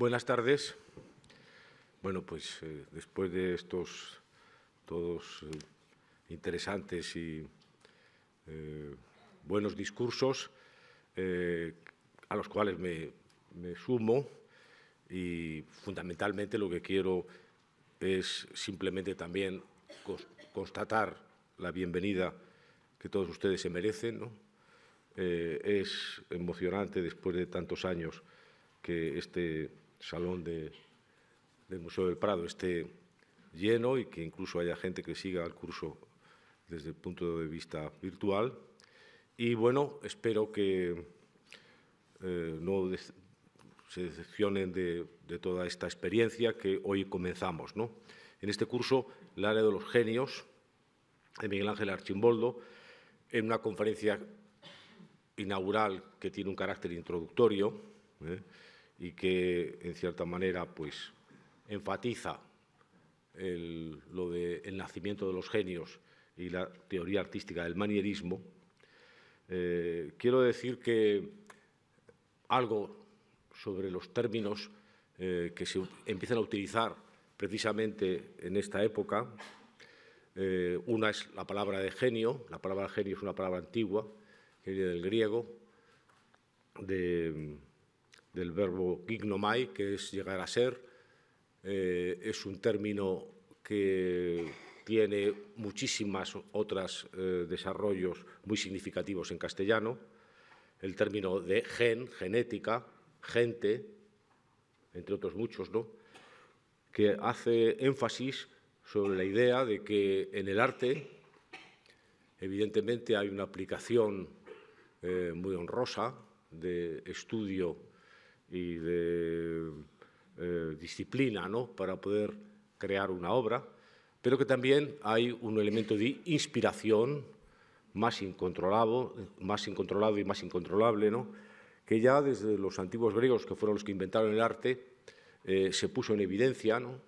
Buenas tardes. Bueno, pues eh, después de estos todos eh, interesantes y eh, buenos discursos, a los cuales me, sumo, y fundamentalmente lo que quiero es simplemente también constatar la bienvenida que todos ustedes se merecen. es emocionante después de tantos años que este salón del Museo del Prado esté lleno y que incluso haya gente que siga el curso desde el punto de vista virtual. Y bueno, espero que eh, no se decepcionen de, toda esta experiencia que hoy comenzamos. ¿no? En este curso, el área de los genios de Miguel Ángel Archimboldo, en una conferencia inaugural que tiene un carácter introductorio. ¿eh? y que, en cierta manera, pues, enfatiza lo del nacimiento de los genios y la teoría artística del manierismo, eh, quiero decir que algo sobre los términos eh, que se empiezan a utilizar precisamente en esta época. Eh, una es la palabra de genio, la palabra genio es una palabra antigua, que viene del griego, de del verbo gignomai, que es llegar a ser. Eh, es un término que tiene muchísimas otras eh, desarrollos muy significativos en castellano. El término de gen, genética, gente, entre otros muchos, ¿no? que hace énfasis sobre la idea de que en el arte, evidentemente, hay una aplicación eh, muy honrosa de estudio y de eh, disciplina ¿no? para poder crear una obra, pero que también hay un elemento de inspiración más incontrolado, más incontrolado y más incontrolable, ¿no? que ya desde los antiguos griegos, que fueron los que inventaron el arte, eh, se puso en evidencia. ¿no?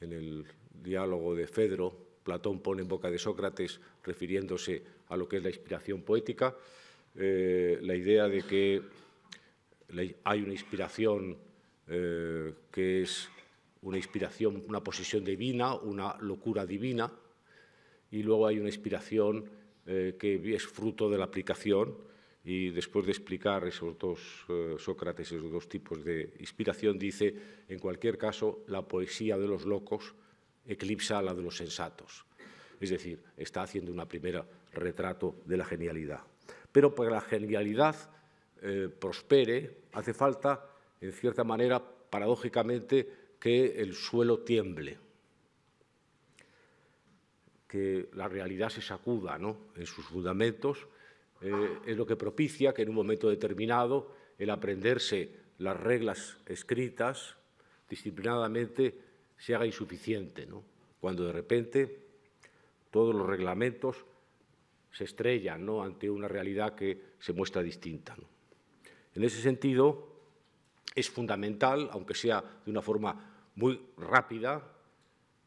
En el diálogo de Fedro, Platón pone en boca de Sócrates, refiriéndose a lo que es la inspiración poética, eh, la idea de que hay una inspiración eh, que es una inspiración, una posesión divina, una locura divina, y luego hay una inspiración eh, que es fruto de la aplicación, y después de explicar esos dos, eh, Sócrates, esos dos tipos de inspiración, dice, en cualquier caso, la poesía de los locos eclipsa la de los sensatos. Es decir, está haciendo una primera retrato de la genialidad. Pero para la genialidad eh, prospere, hace falta, en cierta manera, paradójicamente, que el suelo tiemble, que la realidad se sacuda ¿no? en sus fundamentos, eh, es lo que propicia que en un momento determinado el aprenderse las reglas escritas disciplinadamente se haga insuficiente, ¿no? cuando de repente todos los reglamentos se estrellan ¿no? ante una realidad que se muestra distinta. En ese sentido, es fundamental, aunque sea de una forma muy rápida,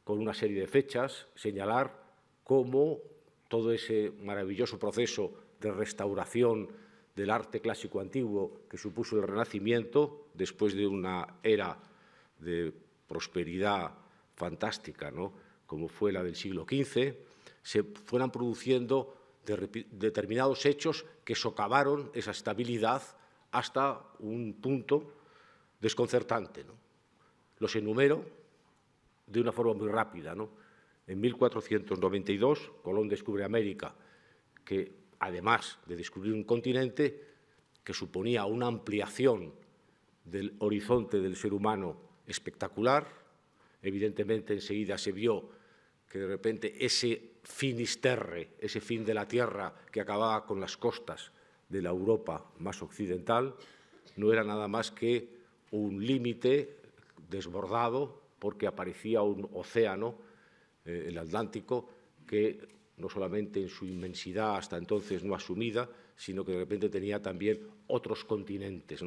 con una serie de fechas, señalar cómo todo ese maravilloso proceso de restauración del arte clásico antiguo que supuso el Renacimiento, después de una era de prosperidad fantástica, como fue la del siglo XV, se fueran produciendo determinados hechos que socavaron esa estabilidad hasta un punto desconcertante. Los enumero de una forma muy rápida. ¿no? En 1492, Colón descubre América, que además de descubrir un continente que suponía una ampliación del horizonte del ser humano espectacular, evidentemente enseguida se vio que de repente ese finisterre, ese fin de la tierra que acababa con las costas de la Europa más occidental no era nada más que un límite desbordado porque aparecía un océano, eh, el Atlántico, que no solamente en su inmensidad hasta entonces no asumida, sino que de repente tenía también otros continentes.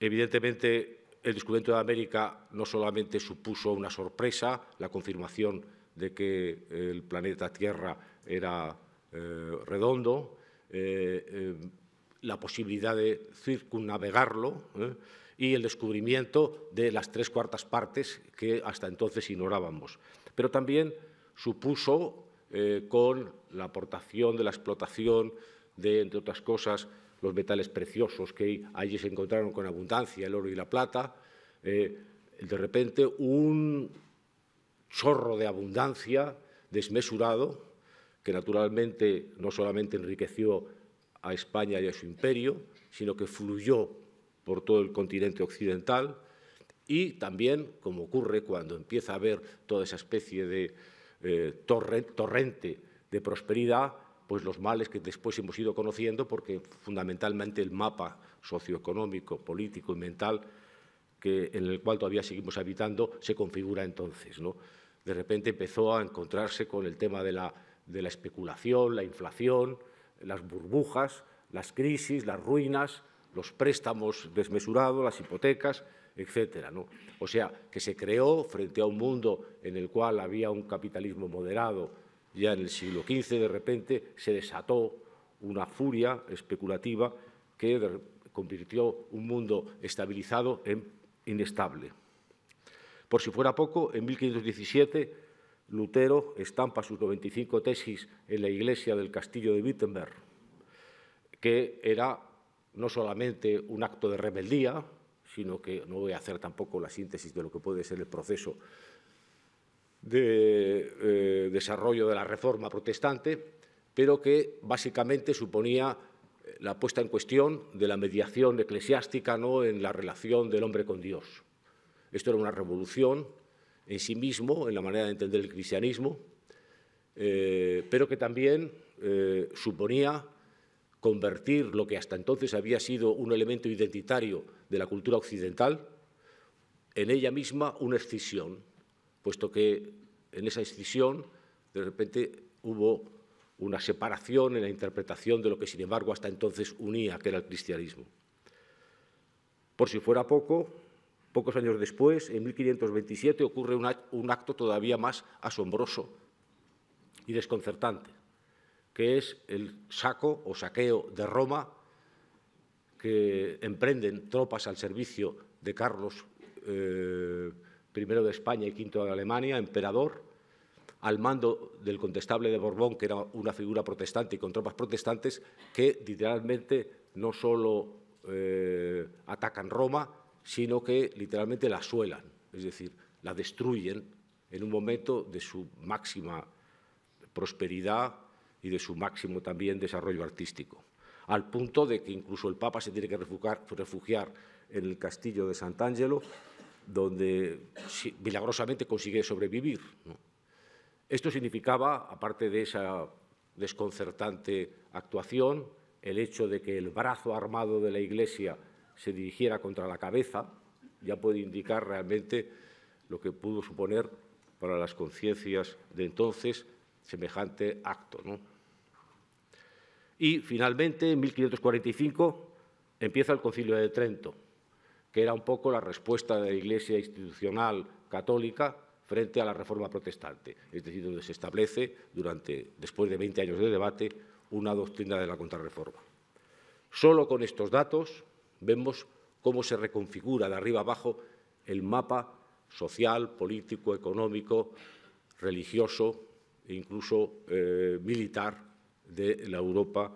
Evidentemente, el descubrimiento de América no solamente supuso una sorpresa, la confirmación de que el planeta Tierra era eh, redondo, eh, eh, la posibilidad de circunnavegarlo eh, y el descubrimiento de las tres cuartas partes que hasta entonces ignorábamos. Pero también supuso, con la aportación de la explotación de, entre otras cosas, los metales preciosos que allí se encontraron con abundancia, el oro y la plata, de repente un chorro de abundancia desmesurado que naturalmente no solamente enriqueció a España y a su imperio, sino que fluyó por todo el continente occidental y también, como ocurre cuando empieza a haber toda esa especie de eh, torrente de prosperidad, pues los males que después hemos ido conociendo, porque fundamentalmente el mapa socioeconómico, político y mental que, en el cual todavía seguimos habitando se configura entonces. ¿no? De repente empezó a encontrarse con el tema de la de la especulación, la inflación, las burbujas, las crisis, las ruinas, los préstamos desmesurados, las hipotecas, etcétera. O sea, que se creó frente a un mundo en el cual había un capitalismo moderado ya en el siglo XV, de repente se desató una furia especulativa que convirtió un mundo estabilizado en inestable. Por si fuera poco, en 1517 Lutero estampa sus 95 tesis en la iglesia del castillo de Wittenberg, que era no solamente un acto de rebeldía, sino que no voy a hacer tampoco la síntesis de lo que puede ser el proceso de eh, desarrollo de la reforma protestante, pero que básicamente suponía eh, la puesta en cuestión de la mediación eclesiástica ¿no? en la relación del hombre con Dios. Esto era una revolución en sí mismo, en la manera de entender el cristianismo, eh, pero que también eh, suponía convertir lo que hasta entonces había sido un elemento identitario de la cultura occidental, en ella misma una escisión, puesto que en esa escisión de repente hubo una separación en la interpretación de lo que sin embargo hasta entonces unía, que era el cristianismo. Por si fuera poco, Pocos años después, en 1527, ocurre un acto todavía más asombroso y desconcertante, que es el saco o saqueo de Roma que emprenden tropas al servicio de Carlos eh, I de España y V de Alemania, emperador, al mando del contestable de Borbón, que era una figura protestante y con tropas protestantes, que literalmente no solo eh, atacan Roma, sino que literalmente la suelan, es decir, la destruyen en un momento de su máxima prosperidad y de su máximo también desarrollo artístico, al punto de que incluso el Papa se tiene que refugiar, en el castillo de Sant'Angelo, donde milagrosamente consigue sobrevivir. Esto significaba, aparte de esa desconcertante actuación, el hecho de que el brazo armado de la Iglesia se dirigiera contra la cabeza, ya puede indicar realmente lo que pudo suponer para las conciencias de entonces semejante acto. Y finalmente, en 1545, empieza el Concilio de Trento, que era un poco la respuesta de la Iglesia institucional católica frente a la reforma protestante, es decir, donde se establece, durante, después de 20 años de debate, una doctrina de la contrarreforma. Solo con estos datos, Vemos cómo se reconfigura de arriba abajo el mapa social, político, económico, religioso e incluso eh, militar de la Europa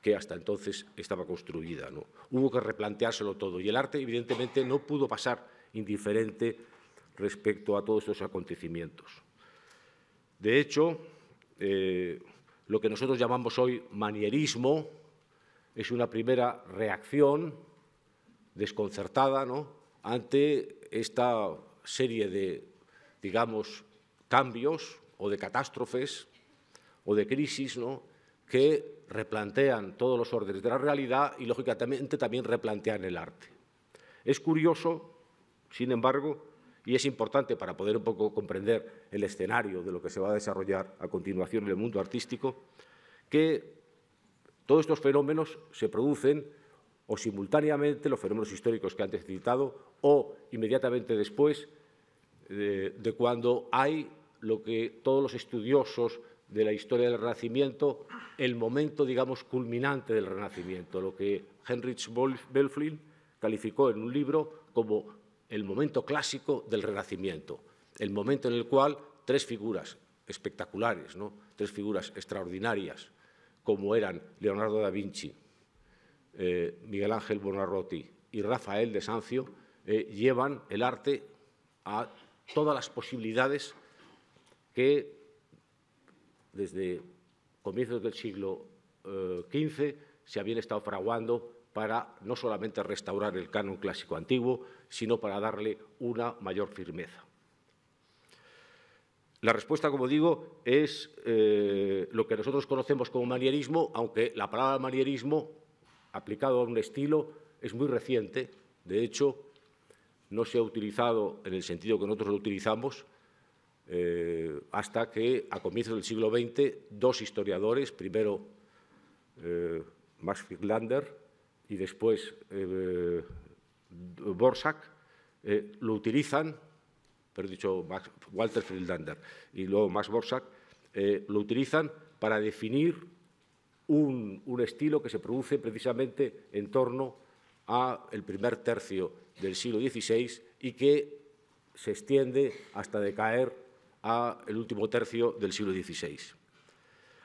que hasta entonces estaba construida. Hubo que replanteárselo todo y el arte evidentemente no pudo pasar indiferente respecto a todos estos acontecimientos. De hecho, eh, lo que nosotros llamamos hoy manierismo, es una primera reacción desconcertada ¿no? ante esta serie de, digamos, cambios o de catástrofes o de crisis ¿no? que replantean todos los órdenes de la realidad y, lógicamente, también replantean el arte. Es curioso, sin embargo, y es importante para poder un poco comprender el escenario de lo que se va a desarrollar a continuación en el mundo artístico, que todos estos fenómenos se producen o simultáneamente, los fenómenos históricos que antes he citado, o inmediatamente después de, cuando hay lo que todos los estudiosos de la historia del Renacimiento, el momento, digamos, culminante del Renacimiento, lo que Heinrich Belflin calificó en un libro como el momento clásico del Renacimiento, el momento en el cual tres figuras espectaculares, tres figuras extraordinarias, como eran Leonardo da Vinci, eh, Miguel Ángel Buonarroti y Rafael de Sancio, eh, llevan el arte a todas las posibilidades que desde comienzos del siglo XV eh, se habían estado fraguando para no solamente restaurar el canon clásico antiguo, sino para darle una mayor firmeza. La respuesta, como digo, es eh, lo que nosotros conocemos como manierismo, aunque la palabra manierismo, aplicado a un estilo, es muy reciente. De hecho, no se ha utilizado en el sentido que nosotros lo utilizamos eh, hasta que, a comienzos del siglo XX, dos historiadores, primero eh, Max Friedlander y después Borsak, lo utilizan pero dicho Max, Walter Friedlander y luego Max Borsak, eh, lo utilizan para definir un, un, estilo que se produce precisamente en torno al primer tercio del siglo XVI y que se extiende hasta decaer al último tercio del siglo XVI.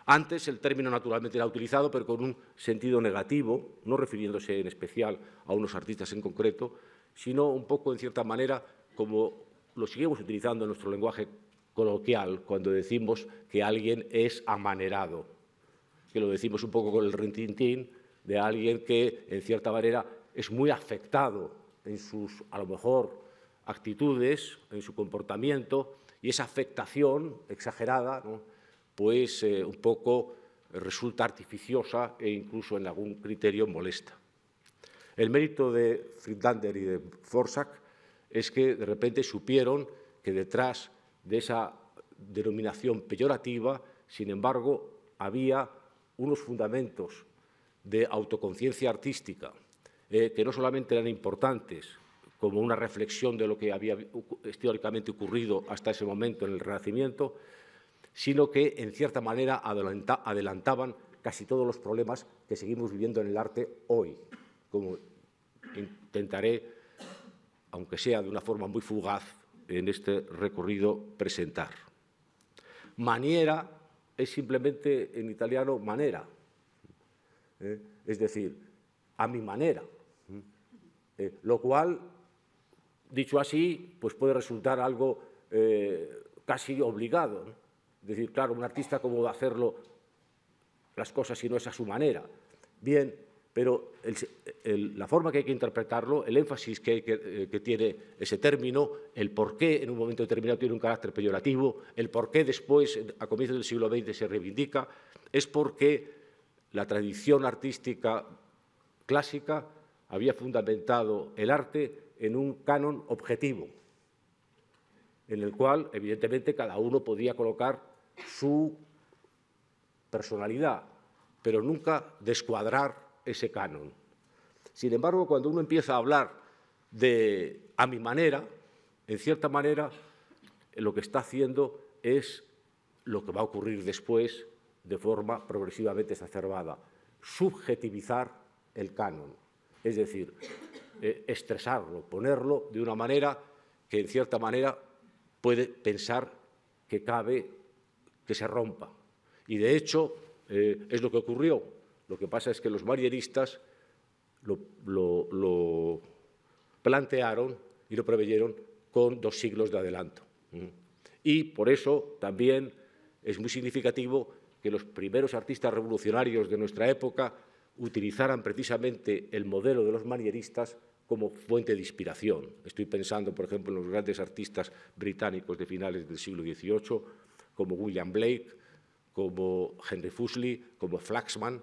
Antes el término naturalmente era utilizado, pero con un sentido negativo, no refiriéndose en especial a unos artistas en concreto, sino un poco, en cierta manera, como lo seguimos utilizando en nuestro lenguaje coloquial cuando decimos que alguien es amanerado, que lo decimos un poco con el rintintín de alguien que, en cierta manera, es muy afectado en sus, a lo mejor, actitudes, en su comportamiento, y esa afectación exagerada, pues eh, un poco resulta artificiosa e incluso en algún criterio molesta. El mérito de Friedlander y de Forsak es que de repente supieron que detrás de esa denominación peyorativa, sin embargo, había unos fundamentos de autoconciencia artística eh, que no solamente eran importantes como una reflexión de lo que había históricamente ocurrido hasta ese momento en el Renacimiento, sino que, en cierta manera, adelantaban casi todos los problemas que seguimos viviendo en el arte hoy, como intentaré aunque sea de una forma muy fugaz, en este recorrido presentar. Maniera es simplemente en italiano manera, ¿eh? es decir, a mi manera, ¿eh? lo cual, dicho así, pues puede resultar algo eh, casi obligado. Es decir, claro, un artista cómo va a hacerlo las cosas si no es a su manera. Bien, pero la forma que hay que interpretarlo, el énfasis eh, que, tiene ese término, el por qué en un momento determinado tiene un carácter peyorativo, el por qué después, eh, a comienzos del siglo XX, se reivindica, es porque la tradición artística clásica había fundamentado el arte en un canon objetivo, en el cual, evidentemente, cada uno podía colocar su personalidad, pero nunca descuadrar ese canon. Sin embargo, cuando uno empieza a hablar de a mi manera, en cierta manera, lo que está haciendo es lo que va a ocurrir después de forma progresivamente exacerbada, subjetivizar el canon, es decir, eh, estresarlo, ponerlo de una manera que en cierta manera puede pensar que cabe que se rompa. Y de hecho eh, es lo que ocurrió lo que pasa es que los marieristas lo, lo plantearon y lo preveyeron con dos siglos de adelanto. Mm. Y por eso también es muy significativo que los primeros artistas revolucionarios de nuestra época utilizaran precisamente el modelo de los manieristas como fuente de inspiración. Estoy pensando, por ejemplo, en los grandes artistas británicos de finales del siglo XVIII, como William Blake, como Henry Fuseli, como Flaxman,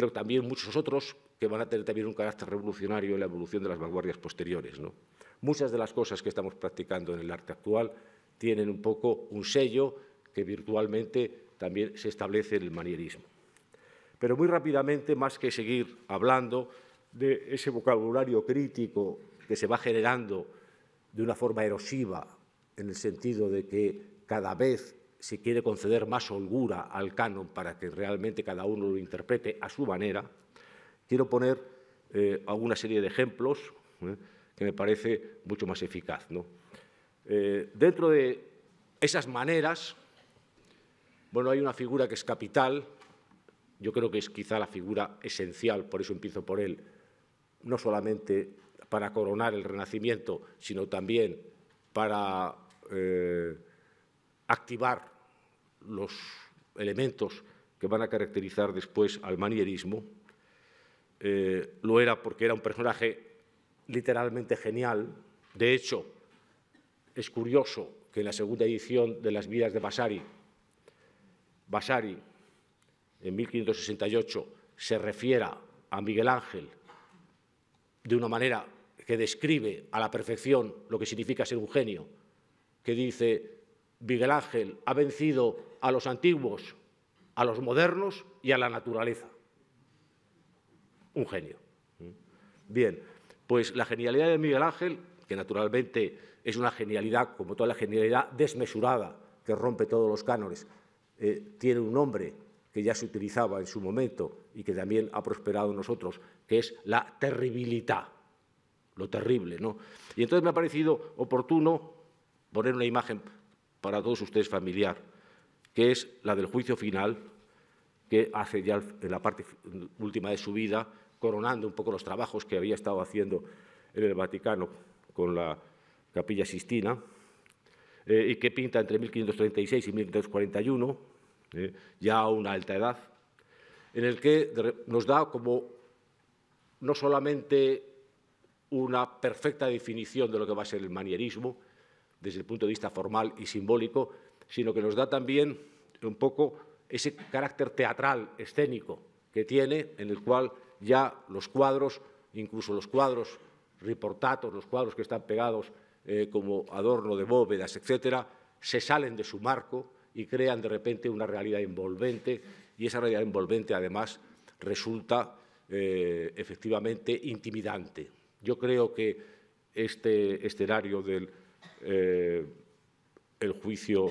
pero también muchos otros que van a tener también un carácter revolucionario en la evolución de las vanguardias posteriores. Muchas de las cosas que estamos practicando en el arte actual tienen un poco un sello que virtualmente también se establece en el manierismo. Pero muy rápidamente, más que seguir hablando de ese vocabulario crítico que se va generando de una forma erosiva, en el sentido de que cada vez se quiere conceder más holgura al canon para que realmente cada uno lo interprete a su manera, quiero poner eh, alguna serie de ejemplos eh, que me parece mucho más eficaz. Eh, dentro de esas maneras, bueno, hay una figura que es capital, yo creo que es quizá la figura esencial, por eso empiezo por él, no solamente para coronar el Renacimiento, sino también para activar los elementos que van a caracterizar después al manierismo, eh, lo era porque era un personaje literalmente genial. De hecho, es curioso que en la segunda edición de Las vidas de Vasari, Vasari, en 1568, se refiera a Miguel Ángel de una manera que describe a la perfección lo que significa ser un genio, que dice, Miguel Ángel ha vencido a los antiguos, a los modernos y a la naturaleza. Un genio. Bien, pues la genialidad de Miguel Ángel, que naturalmente es una genialidad, como toda la genialidad desmesurada, que rompe todos los cánones, eh, tiene un nombre que ya se utilizaba en su momento y que también ha prosperado nosotros, que es la terribilidad, lo terrible, ¿no? Y entonces me ha parecido oportuno poner una imagen para todos ustedes familiar que es la del juicio final, que hace ya en la parte última de su vida, coronando un poco los trabajos que había estado haciendo en el Vaticano con la Capilla Sistina, eh, y que pinta entre 1536 y 1541, eh, ya a una alta edad, en el que nos da como no solamente una perfecta definición de lo que va a ser el manierismo, desde el punto de vista formal y simbólico, sino que nos da también un poco ese carácter teatral, escénico, que tiene, en el cual ya los cuadros, incluso los cuadros reportatos, los cuadros que están pegados eh, como adorno de bóvedas, etcétera, se salen de su marco y crean de repente una realidad envolvente y esa realidad envolvente además resulta eh, efectivamente intimidante. Yo creo que este escenario del eh, juicio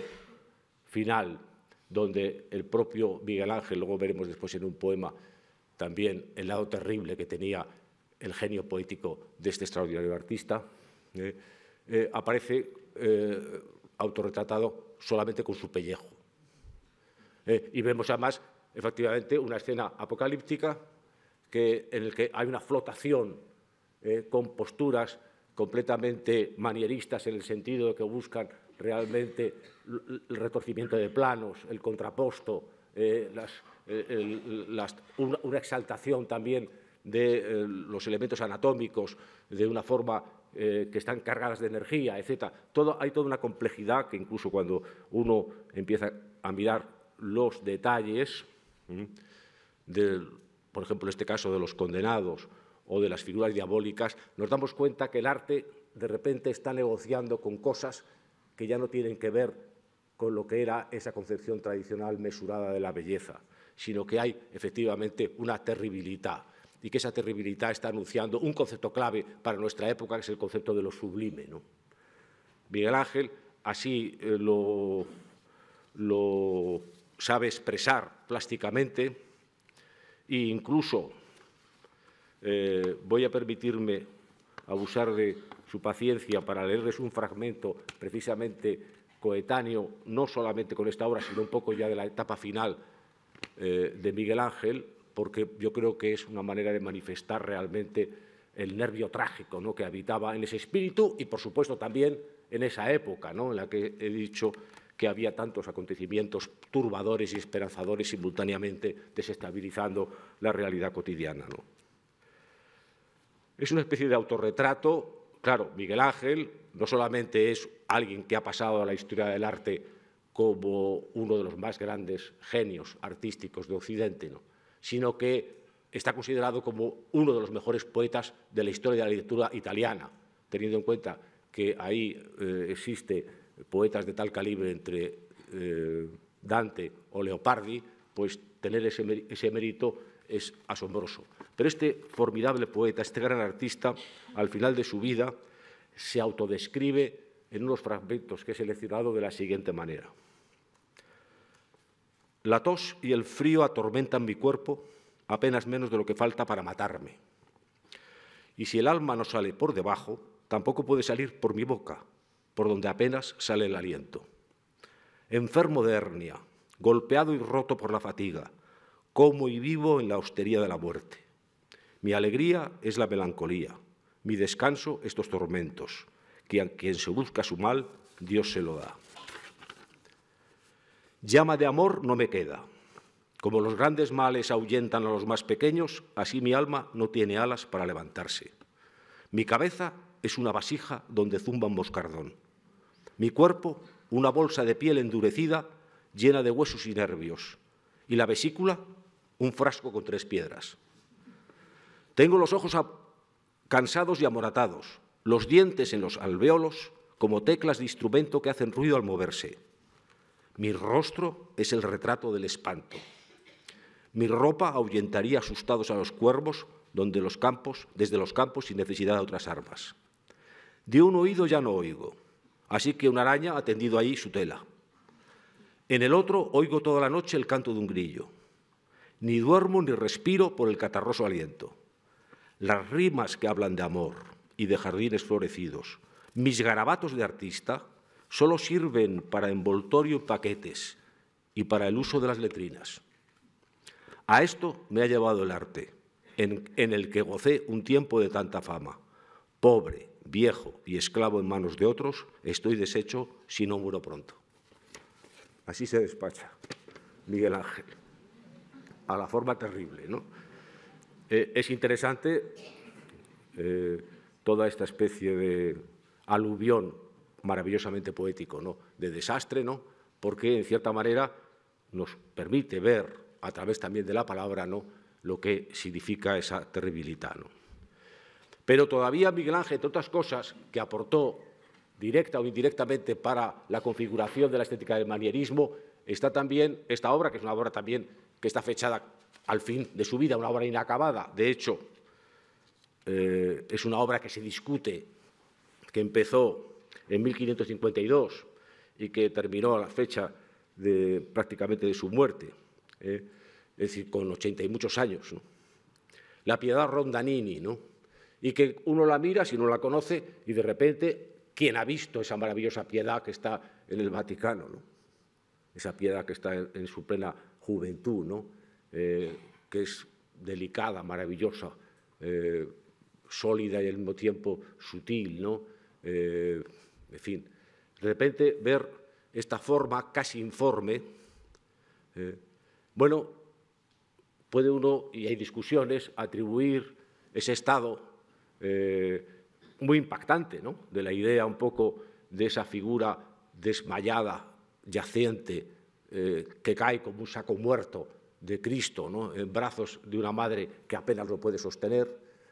final, donde el propio Miguel Ángel, luego veremos después en un poema también el lado terrible que tenía el genio poético de este extraordinario artista, ¿eh? Eh, aparece eh, autorretratado solamente con su pellejo. y vemos además, efectivamente, una escena apocalíptica en la que hay una flotación con posturas completamente manieristas en el sentido de que buscan realmente el retorcimiento de planos, el contraposto, eh, eh, una, exaltación también de eh, los elementos anatómicos de una forma que están cargadas de energía, etc. Todo, hay toda una complejidad que incluso cuando uno empieza a mirar los detalles, por ejemplo, en este caso de los condenados o de las figuras diabólicas, nos damos cuenta que el arte de repente está negociando con cosas que ya no tienen que ver con lo que era esa concepción tradicional mesurada de la belleza, sino que hay efectivamente una terribilidad y que esa terribilidad está anunciando un concepto clave para nuestra época, que es el concepto de lo sublime. ¿no? Miguel Ángel así eh, lo, sabe expresar plásticamente e incluso eh, voy a permitirme abusar de su paciencia para leerles un fragmento precisamente coetáneo, no solamente con esta obra, sino un poco ya de la etapa final eh, de Miguel Ángel, porque yo creo que es una manera de manifestar realmente el nervio trágico ¿no? que habitaba en ese espíritu y, por supuesto, también en esa época ¿no? en la que he dicho que había tantos acontecimientos turbadores y esperanzadores simultáneamente desestabilizando la realidad cotidiana. ¿no? Es una especie de autorretrato Claro, Miguel Ángel no solamente es alguien que ha pasado a la historia del arte como uno de los más grandes genios artísticos de Occidente, sino que está considerado como uno de los mejores poetas de la historia de la literatura italiana, teniendo en cuenta que ahí eh, existe poetas de tal calibre entre eh, Dante o Leopardi, pues tener ese, ese mérito es asombroso. Pero este formidable poeta, este gran artista, al final de su vida se autodescribe en unos fragmentos que he seleccionado de la siguiente manera. La tos y el frío atormentan mi cuerpo apenas menos de lo que falta para matarme. Y si el alma no sale por debajo, tampoco puede salir por mi boca, por donde apenas sale el aliento. Enfermo de hernia, golpeado y roto por la fatiga, como y vivo en la hostería de la muerte. Mi alegría es la melancolía, mi descanso estos tormentos, que a quien se busca su mal, Dios se lo da. Llama de amor no me queda. Como los grandes males ahuyentan a los más pequeños, así mi alma no tiene alas para levantarse. Mi cabeza es una vasija donde zumba un moscardón. Mi cuerpo, una bolsa de piel endurecida, llena de huesos y nervios. Y la vesícula, un frasco con tres piedras. Tengo los ojos cansados y amoratados, los dientes en los alvéolos como teclas de instrumento que hacen ruido al moverse. Mi rostro es el retrato del espanto. Mi ropa ahuyentaría asustados a los cuervos donde los campos, desde los campos sin necesidad de otras armas. De un oído ya no oigo, así que una araña ha tendido ahí su tela. En el otro oigo toda la noche el canto de un grillo. Ni duermo ni respiro por el catarroso aliento las rimas que hablan de amor y de jardines florecidos, mis garabatos de artista, solo sirven para envoltorio y paquetes y para el uso de las letrinas. A esto me ha llevado el arte, en, en el que gocé un tiempo de tanta fama. Pobre, viejo y esclavo en manos de otros, estoy deshecho si no muero pronto. Así se despacha Miguel Ángel, a la forma terrible, ¿no? Eh, es interesante eh, toda esta especie de aluvión maravillosamente poético, ¿no? de desastre, ¿no? porque en cierta manera nos permite ver a través también de la palabra ¿no? lo que significa esa terribilidad. ¿no? Pero todavía Miguel Ángel, entre otras cosas, que aportó directa o indirectamente para la configuración de la estética del manierismo, está también esta obra, que es una obra también que está fechada al fin de su vida, una obra inacabada. De hecho, eh, es una obra que se discute, que empezó en 1552 y que terminó a la fecha prácticamente de su muerte, eh, es decir, con 80 y muchos años. La piedad rondanini, ¿no? Y que uno la mira, si no la conoce, y de repente, ¿quién ha visto esa maravillosa piedad que está en el Vaticano, Esa piedad que está en, en su plena juventud, ¿no? Eh, que es delicada, maravillosa, eh, sólida y al mismo tiempo sutil, ¿no? Eh, en fin, de repente ver esta forma casi informe, bueno, puede uno, y hay discusiones, atribuir ese estado muy impactante, ¿no? De la idea un poco de esa figura desmayada, yacente, que cae como un saco muerto de Cristo, en eh, brazos de una madre que apenas lo puede sostener,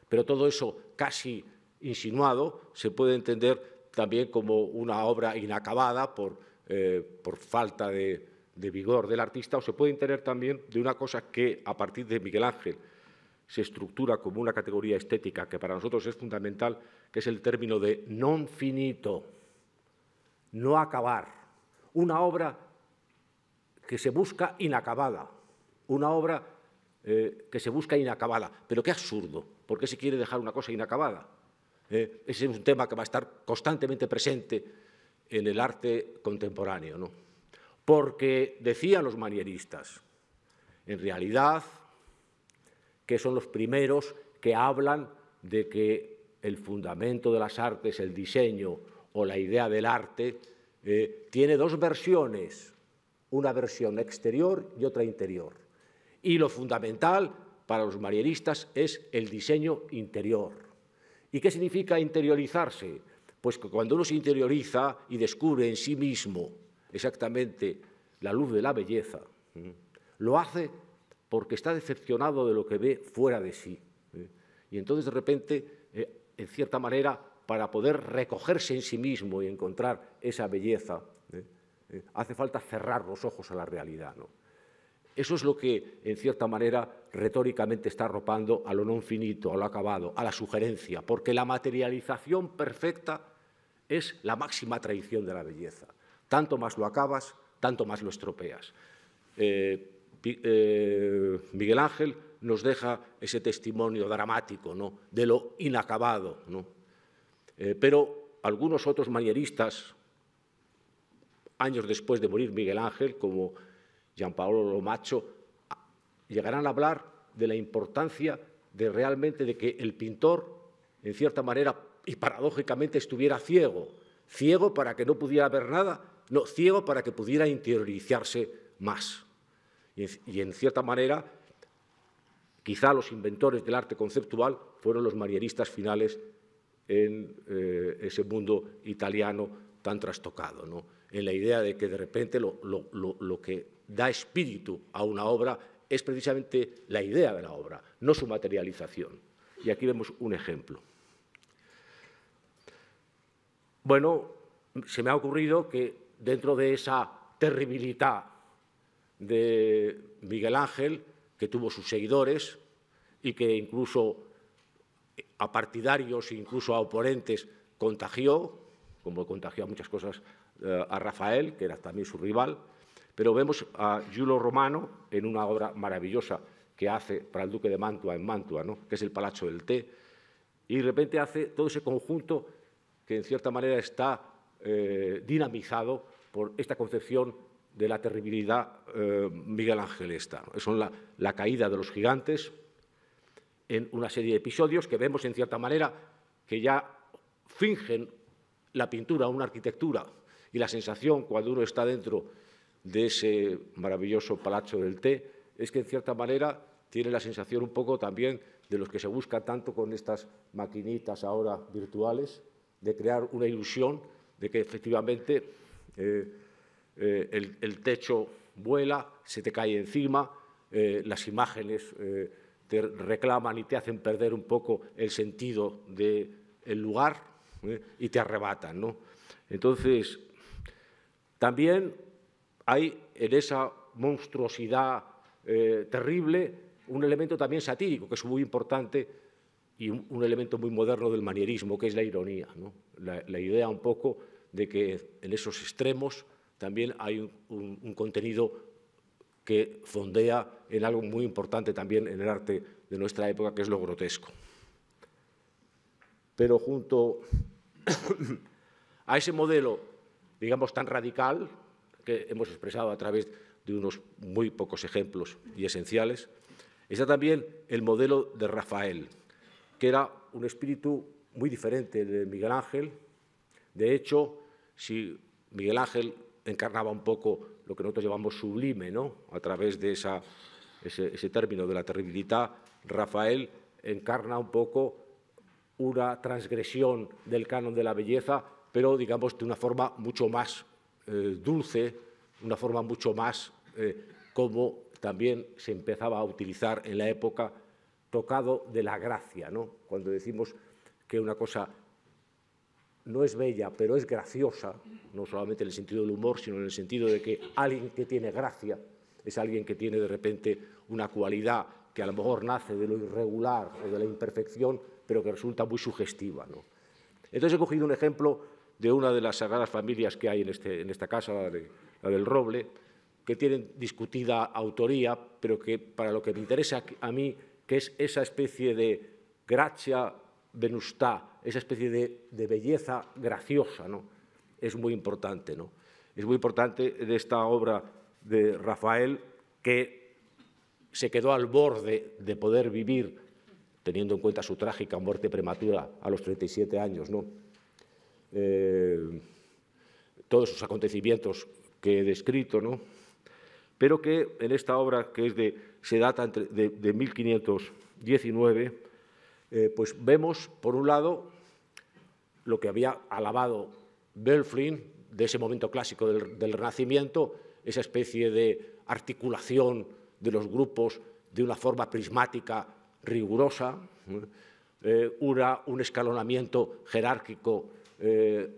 pero todo eso casi insinuado se puede entender también como una obra inacabada por, eh, falta de vigor del artista, o se puede entender también de una cosa que a partir de Miguel Ángel se estructura como una categoría estética que para nosotros es fundamental, que es el término de non finito, no acabar, una obra que se busca inacabada, una obra eh, que se busca inacabada. Pero qué absurdo, ¿por qué se quiere dejar una cosa inacabada? Eh, ese es un tema que va a estar constantemente presente en el arte contemporáneo. ¿no? Porque decían los manieristas, en realidad, que son los primeros que hablan de que el fundamento de las artes, el diseño o la idea del arte, eh, tiene dos versiones, una versión exterior y otra interior. Y lo fundamental para los marieristas es el diseño interior. ¿Y qué significa interiorizarse? Pues que cuando uno se interioriza y descubre en sí mismo exactamente la luz de la belleza, ¿eh? lo hace porque está decepcionado de lo que ve fuera de sí. ¿eh? Y entonces de repente, eh, en cierta manera, para poder recogerse en sí mismo y encontrar esa belleza, hace falta cerrar los ojos a la realidad. ¿no? Eso es lo que, en cierta manera, retóricamente está arropando a lo no infinito, a lo acabado, a la sugerencia, porque la materialización perfecta es la máxima traición de la belleza. Tanto más lo acabas, tanto más lo estropeas. Eh, eh, Miguel Ángel nos deja ese testimonio dramático de lo inacabado. Eh, pero algunos otros manieristas, años después de morir Miguel Ángel, como lo Lomacho, llegarán a hablar de la importancia de realmente de que el pintor, en cierta manera y paradójicamente, estuviera ciego. Ciego para que no pudiera ver nada, no, ciego para que pudiera interiorizarse más. Y, en cierta manera, quizá los inventores del arte conceptual fueron los manieristas finales en eh, ese mundo italiano tan trastocado, ¿no? en la idea de que de repente lo que da espíritu a una obra es precisamente la idea de la obra, no su materialización. Y aquí vemos un ejemplo. Bueno, se me ha ocurrido que dentro de esa terribilidad de Miguel Ángel, que tuvo sus seguidores y que incluso a partidarios, e incluso a oponentes, contagió, como contagió a muchas cosas eh, a Rafael, que era también su rival, pero vemos a Giulio Romano en una obra maravillosa que hace para el duque de Mantua en Mantua, ¿no? que es el Palacio del Té, y de repente hace todo ese conjunto que en cierta manera está eh, dinamizado por esta concepción de la terribilidad eh, Miguel Ángel Son la, la caída de los gigantes en una serie de episodios que vemos en cierta manera que ya fingen la pintura, una arquitectura y la sensación cuando uno está dentro de ese maravilloso Palacio del Té, es que en cierta manera tiene la sensación un poco también de los que se busca tanto con estas maquinitas ahora virtuales, de crear una ilusión de que efectivamente eh, eh, el, techo vuela, se te cae encima, eh, las imágenes te reclaman y te hacen perder un poco el sentido del lugar y te arrebatan. ¿no? Entonces, también hay en esa monstruosidad eh, terrible un elemento también satírico, que es muy importante y un, elemento muy moderno del manierismo, que es la ironía. La, idea un poco de que en esos extremos también hay un contenido que fondea en algo muy importante también en el arte de nuestra época, que es lo grotesco. Pero junto a ese modelo, digamos, tan radical, que hemos expresado a través de unos muy pocos ejemplos y esenciales, está también el modelo de Rafael, que era un espíritu muy diferente de Miguel Ángel. De hecho, si Miguel Ángel encarnaba un poco lo que nosotros llamamos sublime, a través de ese, ese término de la terribilidad, Rafael encarna un poco una transgresión del canon de la belleza, pero digamos de una forma mucho más eh, dulce, una forma mucho más eh, como también se empezaba a utilizar en la época, tocado de la gracia, ¿no? Cuando decimos que una cosa no es bella, pero es graciosa, no solamente en el sentido del humor, sino en el sentido de que alguien que tiene gracia es alguien que tiene de repente una cualidad que a lo mejor nace de lo irregular o de la imperfección, pero que resulta muy sugestiva. Entonces he cogido un ejemplo de una de las sagradas familias que hay en, este, esta casa, la, del roble, que tienen discutida autoría, pero que para lo que me interesa a mí, que es esa especie de gracia venustá, esa especie de, belleza graciosa, ¿no? es muy importante. ¿no? Es muy importante de esta obra de Rafael que se quedó al borde de poder vivir, teniendo en cuenta su trágica muerte prematura a los 37 años, ¿no? Eh, todos los acontecimientos que he descrito, pero que en esta obra, que se data de, 1519, eh, pues vemos, por un lado, lo que había alabado Belfrin, de ese momento clásico del, Renacimiento, esa especie de articulación de los grupos de una forma prismática rigurosa, eh, un escalonamiento jerárquico eh,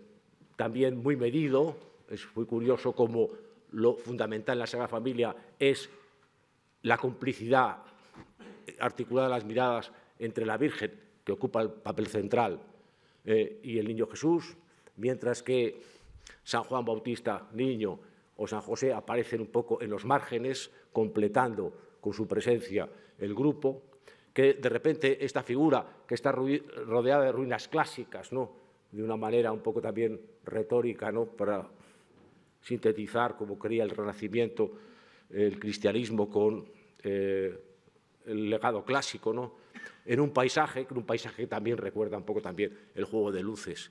también muy medido. Es muy curioso cómo lo fundamental en la Sagrada Familia es la complicidad articulada de las miradas entre la Virgen, que ocupa el papel central, eh, y el niño Jesús, mientras que San Juan Bautista, niño, o San José aparecen un poco en los márgenes, completando con su presencia el grupo, que de repente esta figura que está rodeada de ruinas clásicas, ¿no? de una manera un poco también retórica, ¿no? para sintetizar, como quería el Renacimiento, el cristianismo con eh, el legado clásico, ¿no? en un paisaje, en un paisaje que también recuerda un poco también el juego de luces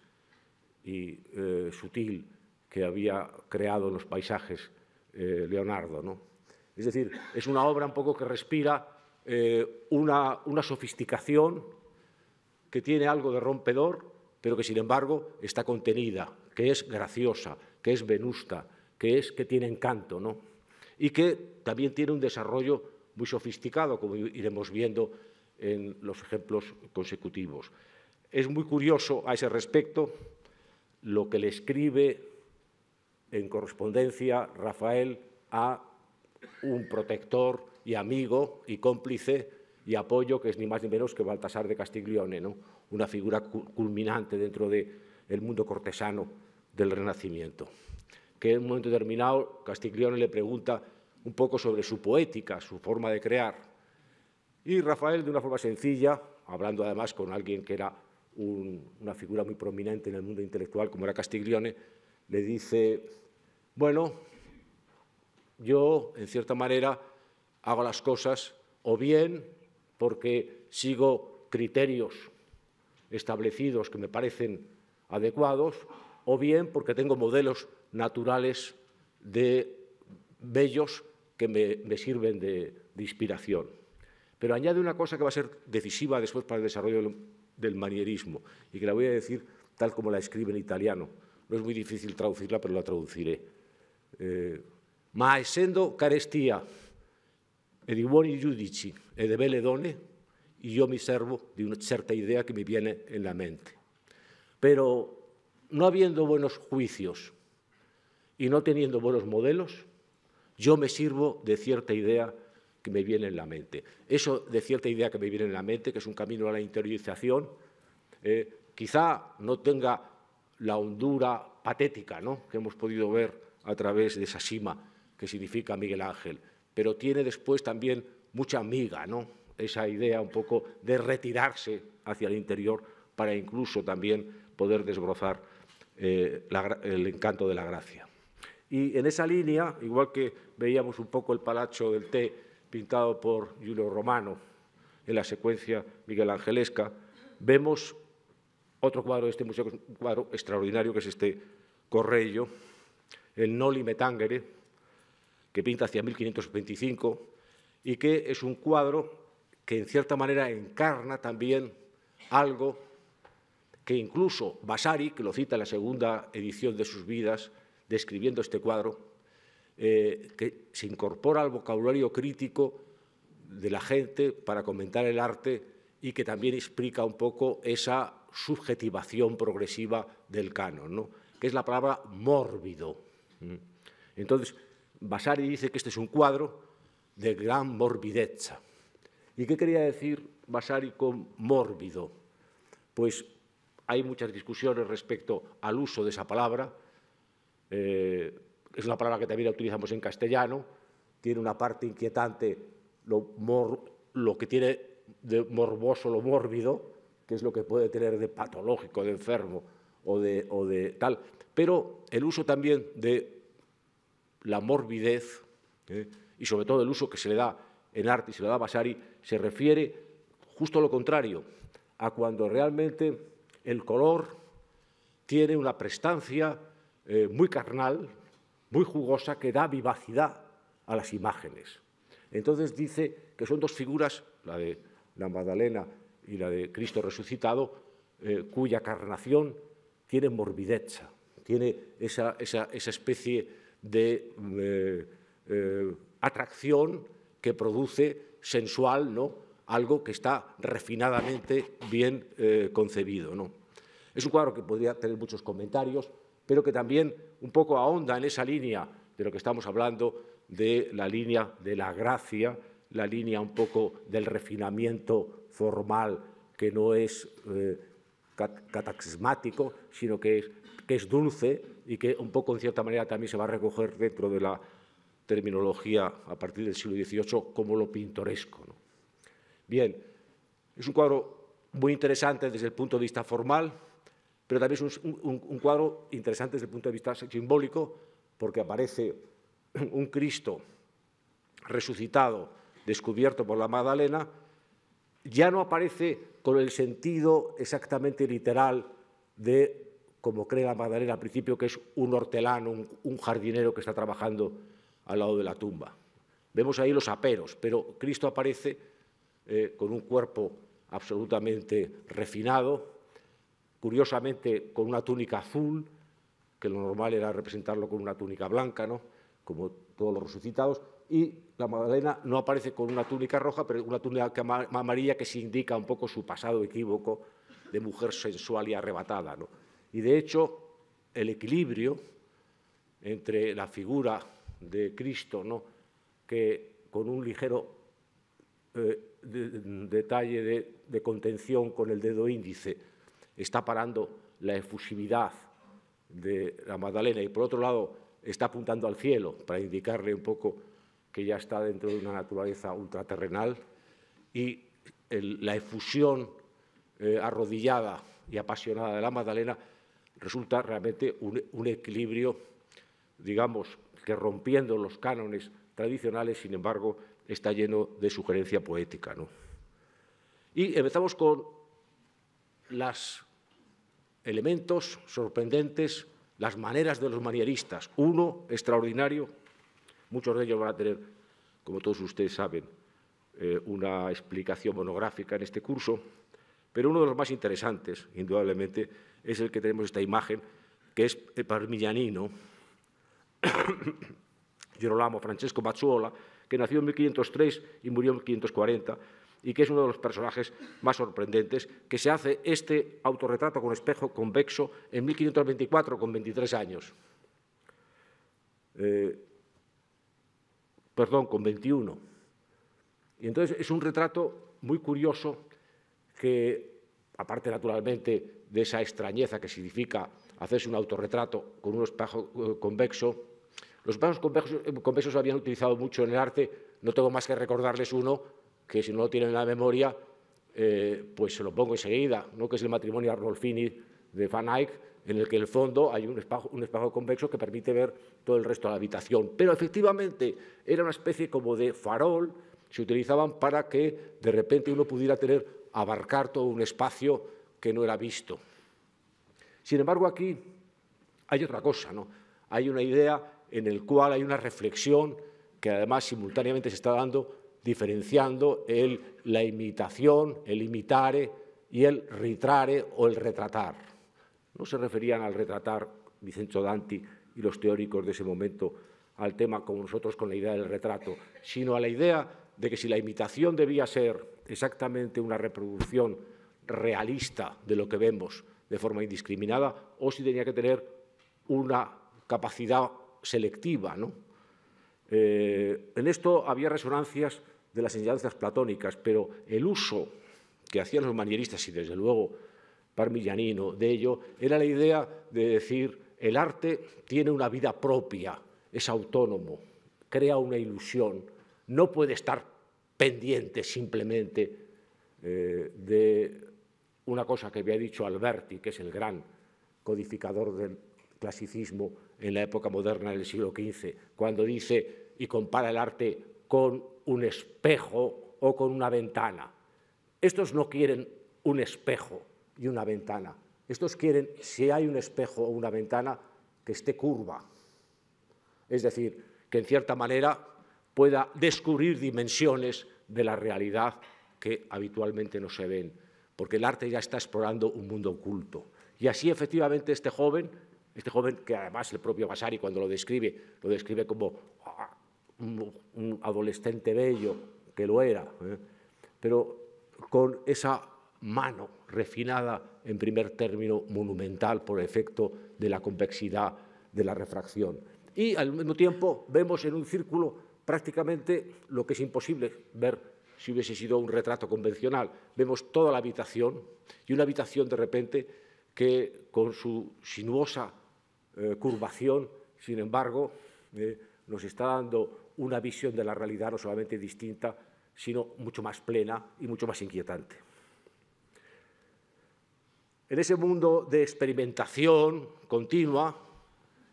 y eh, sutil que había creado en los paisajes eh, Leonardo. ¿no? Es decir, es una obra un poco que respira una, una sofisticación que tiene algo de rompedor, pero que sin embargo está contenida, que es graciosa, que es venusta, que es que tiene encanto, ¿no? Y que también tiene un desarrollo muy sofisticado, como iremos viendo en los ejemplos consecutivos. Es muy curioso a ese respecto lo que le escribe en correspondencia Rafael a un protector y amigo y cómplice y apoyo que es ni más ni menos que Baltasar de Castiglione, ¿no? una figura culminante dentro del mundo cortesano del Renacimiento. Que en un momento determinado Castiglione le pregunta un poco sobre su poética, su forma de crear. Y Rafael, de una forma sencilla, hablando además con alguien que era una figura muy prominente en el mundo intelectual, como era Castiglione, le dice, bueno, yo, en cierta manera, hago las cosas o bien porque sigo criterios establecidos que me parecen adecuados, o bien porque tengo modelos naturales de bellos que me, sirven de, inspiración. Pero añade una cosa que va a ser decisiva después para el desarrollo del, manierismo y que la voy a decir tal como la escribe en italiano. No es muy difícil traducirla, pero la traduciré. Eh, ma essendo carestia e di buoni giudici e de belle donne, y yo me sirvo de una cierta idea que me viene en la mente. Pero no habiendo buenos juicios y no teniendo buenos modelos, yo me sirvo de cierta idea que me viene en la mente. Eso de cierta idea que me viene en la mente, que es un camino a la interiorización, eh, quizá no tenga la hondura patética ¿no? que hemos podido ver a través de esa sima, que significa Miguel Ángel, pero tiene después también mucha miga, ¿no? esa idea un poco de retirarse hacia el interior para incluso también poder desbrozar eh, el encanto de la gracia. Y en esa línea, igual que veíamos un poco el palacho del té pintado por Giulio Romano en la secuencia Miguel Angelesca, vemos otro cuadro de este museo, un cuadro extraordinario que es este Correio, el Noli Metangere, que pinta hacia 1525 y que es un cuadro que en cierta manera encarna también algo que incluso Vasari, que lo cita en la segunda edición de sus vidas, describiendo este cuadro, eh, que se incorpora al vocabulario crítico de la gente para comentar el arte y que también explica un poco esa subjetivación progresiva del canon, que es la palabra mórbido. Mm. Entonces, Vasari dice que este es un cuadro de gran morbidez. ¿Y qué quería decir Vasari con mórbido? Pues hay muchas discusiones respecto al uso de esa palabra. Eh, es una palabra que también la utilizamos en castellano. Tiene una parte inquietante, lo, lo que tiene de morboso, lo mórbido, que es lo que puede tener de patológico, de enfermo o de, o de tal. Pero el uso también de la morbidez eh, y sobre todo el uso que se le da en arte y se le da a Vasari se refiere justo lo contrario, a cuando realmente el color tiene una prestancia eh, muy carnal, muy jugosa, que da vivacidad a las imágenes. Entonces dice que son dos figuras, la de la Magdalena y la de Cristo resucitado, eh, cuya carnación tiene morbidez, tiene esa, especie de eh, atracción que produce sensual, ¿no? algo que está refinadamente bien eh, concebido. ¿no? Es un cuadro que podría tener muchos comentarios, pero que también un poco ahonda en esa línea de lo que estamos hablando, de la línea de la gracia, la línea un poco del refinamiento formal, que no es eh, catacismático, sino que es, que es dulce y que un poco, en cierta manera, también se va a recoger dentro de la terminología a partir del siglo XVIII como lo pintoresco. Bien, es un cuadro muy interesante desde el punto de vista formal, pero también es un, cuadro interesante desde el punto de vista simbólico, porque aparece un Cristo resucitado, descubierto por la Magdalena, ya no aparece con el sentido exactamente literal de, como cree la Magdalena al principio, que es un hortelano, un jardinero que está trabajando al lado de la tumba. Vemos ahí los aperos, pero Cristo aparece eh, con un cuerpo absolutamente refinado, curiosamente con una túnica azul, que lo normal era representarlo con una túnica blanca, ¿no? como todos los resucitados, y la Magdalena no aparece con una túnica roja, pero una túnica amarilla que se indica un poco su pasado equívoco de mujer sensual y arrebatada. Y de hecho, el equilibrio entre la figura de Cristo, ¿no? que con un ligero eh, detalle de, contención con el dedo índice está parando la efusividad de la Magdalena y por otro lado está apuntando al cielo para indicarle un poco que ya está dentro de una naturaleza ultraterrenal y la efusión eh, arrodillada y apasionada de la Magdalena resulta realmente un equilibrio, digamos, rompiendo los cánones tradicionales, sin embargo, está lleno de sugerencia poética. Y empezamos con los elementos sorprendentes, las maneras de los manieristas. Uno, extraordinario, muchos de ellos van a tener, como todos ustedes saben, eh, una explicación monográfica en este curso, pero uno de los más interesantes, indudablemente, es el que tenemos esta imagen, que es el parmigianino, Girolamo Francesco Mazzuola, que nació en 1503 y murió en 1540, y que es uno de los personajes más sorprendentes, que se hace este autorretrato con espejo convexo en 1524, con 23 años. Eh, perdón, con 21. Y entonces es un retrato muy curioso que, aparte naturalmente de esa extrañeza que significa hacerse un autorretrato con un espejo eh, convexo, los vasos convexos eh, se habían utilizado mucho en el arte, no tengo más que recordarles uno, que si no lo tienen en la memoria, eh, pues se lo pongo enseguida, que es el matrimonio Arnolfini de Van Eyck, en el que en el fondo hay un espejo, convexo que permite ver todo el resto de la habitación. Pero efectivamente era una especie como de farol, se utilizaban para que de repente uno pudiera tener, abarcar todo un espacio que no era visto. Sin embargo, aquí hay otra cosa, ¿no? Hay una idea en el cual hay una reflexión que además simultáneamente se está dando diferenciando el, la imitación, el imitare y el ritrare o el retratar. No se referían al retratar Vicenzo Danti y los teóricos de ese momento al tema como nosotros con la idea del retrato, sino a la idea de que si la imitación debía ser exactamente una reproducción realista de lo que vemos de forma indiscriminada o si tenía que tener una capacidad selectiva. ¿no? Eh, en esto había resonancias de las enseñanzas platónicas, pero el uso que hacían los manieristas y desde luego Parmigianino de ello era la idea de decir el arte tiene una vida propia, es autónomo, crea una ilusión, no puede estar pendiente simplemente eh, de una cosa que había dicho Alberti, que es el gran codificador del clasicismo, en la época moderna del siglo XV, cuando dice y compara el arte con un espejo o con una ventana. Estos no quieren un espejo y una ventana. Estos quieren, si hay un espejo o una ventana, que esté curva. Es decir, que en cierta manera pueda descubrir dimensiones de la realidad que habitualmente no se ven, porque el arte ya está explorando un mundo oculto. Y así efectivamente este joven este joven, que además el propio Vasari cuando lo describe, lo describe como ah, un, adolescente bello, que lo era, ¿eh? pero con esa mano refinada, en primer término, monumental por efecto de la convexidad de la refracción. Y al mismo tiempo vemos en un círculo prácticamente lo que es imposible ver si hubiese sido un retrato convencional. Vemos toda la habitación y una habitación de repente que con su sinuosa eh, curvación, sin embargo, eh, nos está dando una visión de la realidad no solamente distinta, sino mucho más plena y mucho más inquietante. En ese mundo de experimentación continua,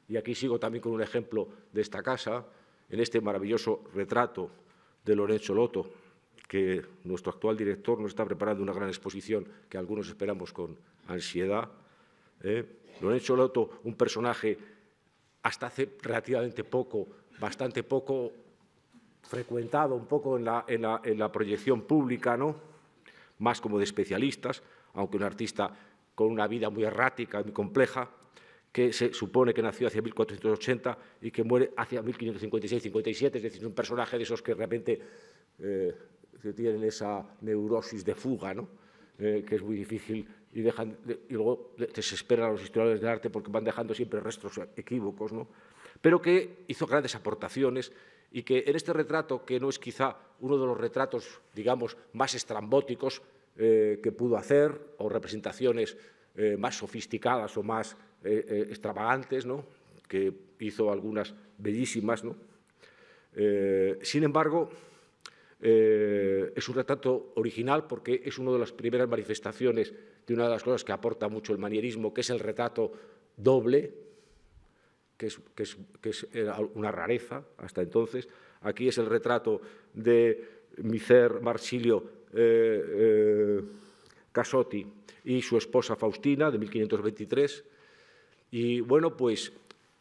y aquí sigo también con un ejemplo de esta casa, en este maravilloso retrato de Lorenzo Lotto, que nuestro actual director nos está preparando una gran exposición que algunos esperamos con ansiedad. ¿eh? Lorenzo Loto, un personaje hasta hace relativamente poco, bastante poco frecuentado un poco en la, proyección pública, ¿no? más como de especialistas, aunque un artista con una vida muy errática, muy compleja, que se supone que nació hacia 1480 y que muere hacia 1556-57, es decir, un personaje de esos que realmente eh, tienen esa neurosis de fuga, ¿no? Eh, que es muy difícil y, luego desesperan a los historiadores del arte porque van dejando siempre restos equívocos, ¿no? pero que hizo grandes aportaciones y que en este retrato, que no es quizá uno de los retratos, digamos, más estrambóticos eh, que pudo hacer, o representaciones eh, más sofisticadas o más eh, extravagantes, ¿no? que hizo algunas bellísimas, ¿no? sin embargo, es un retrato original porque es una de las primeras manifestaciones de una de las cosas que aporta mucho el manierismo, que es el retrato doble, que es, eh, una rareza hasta entonces. Aquí es el retrato de Micer Marsilio eh, eh, Casotti y su esposa Faustina, de 1523. Y bueno, pues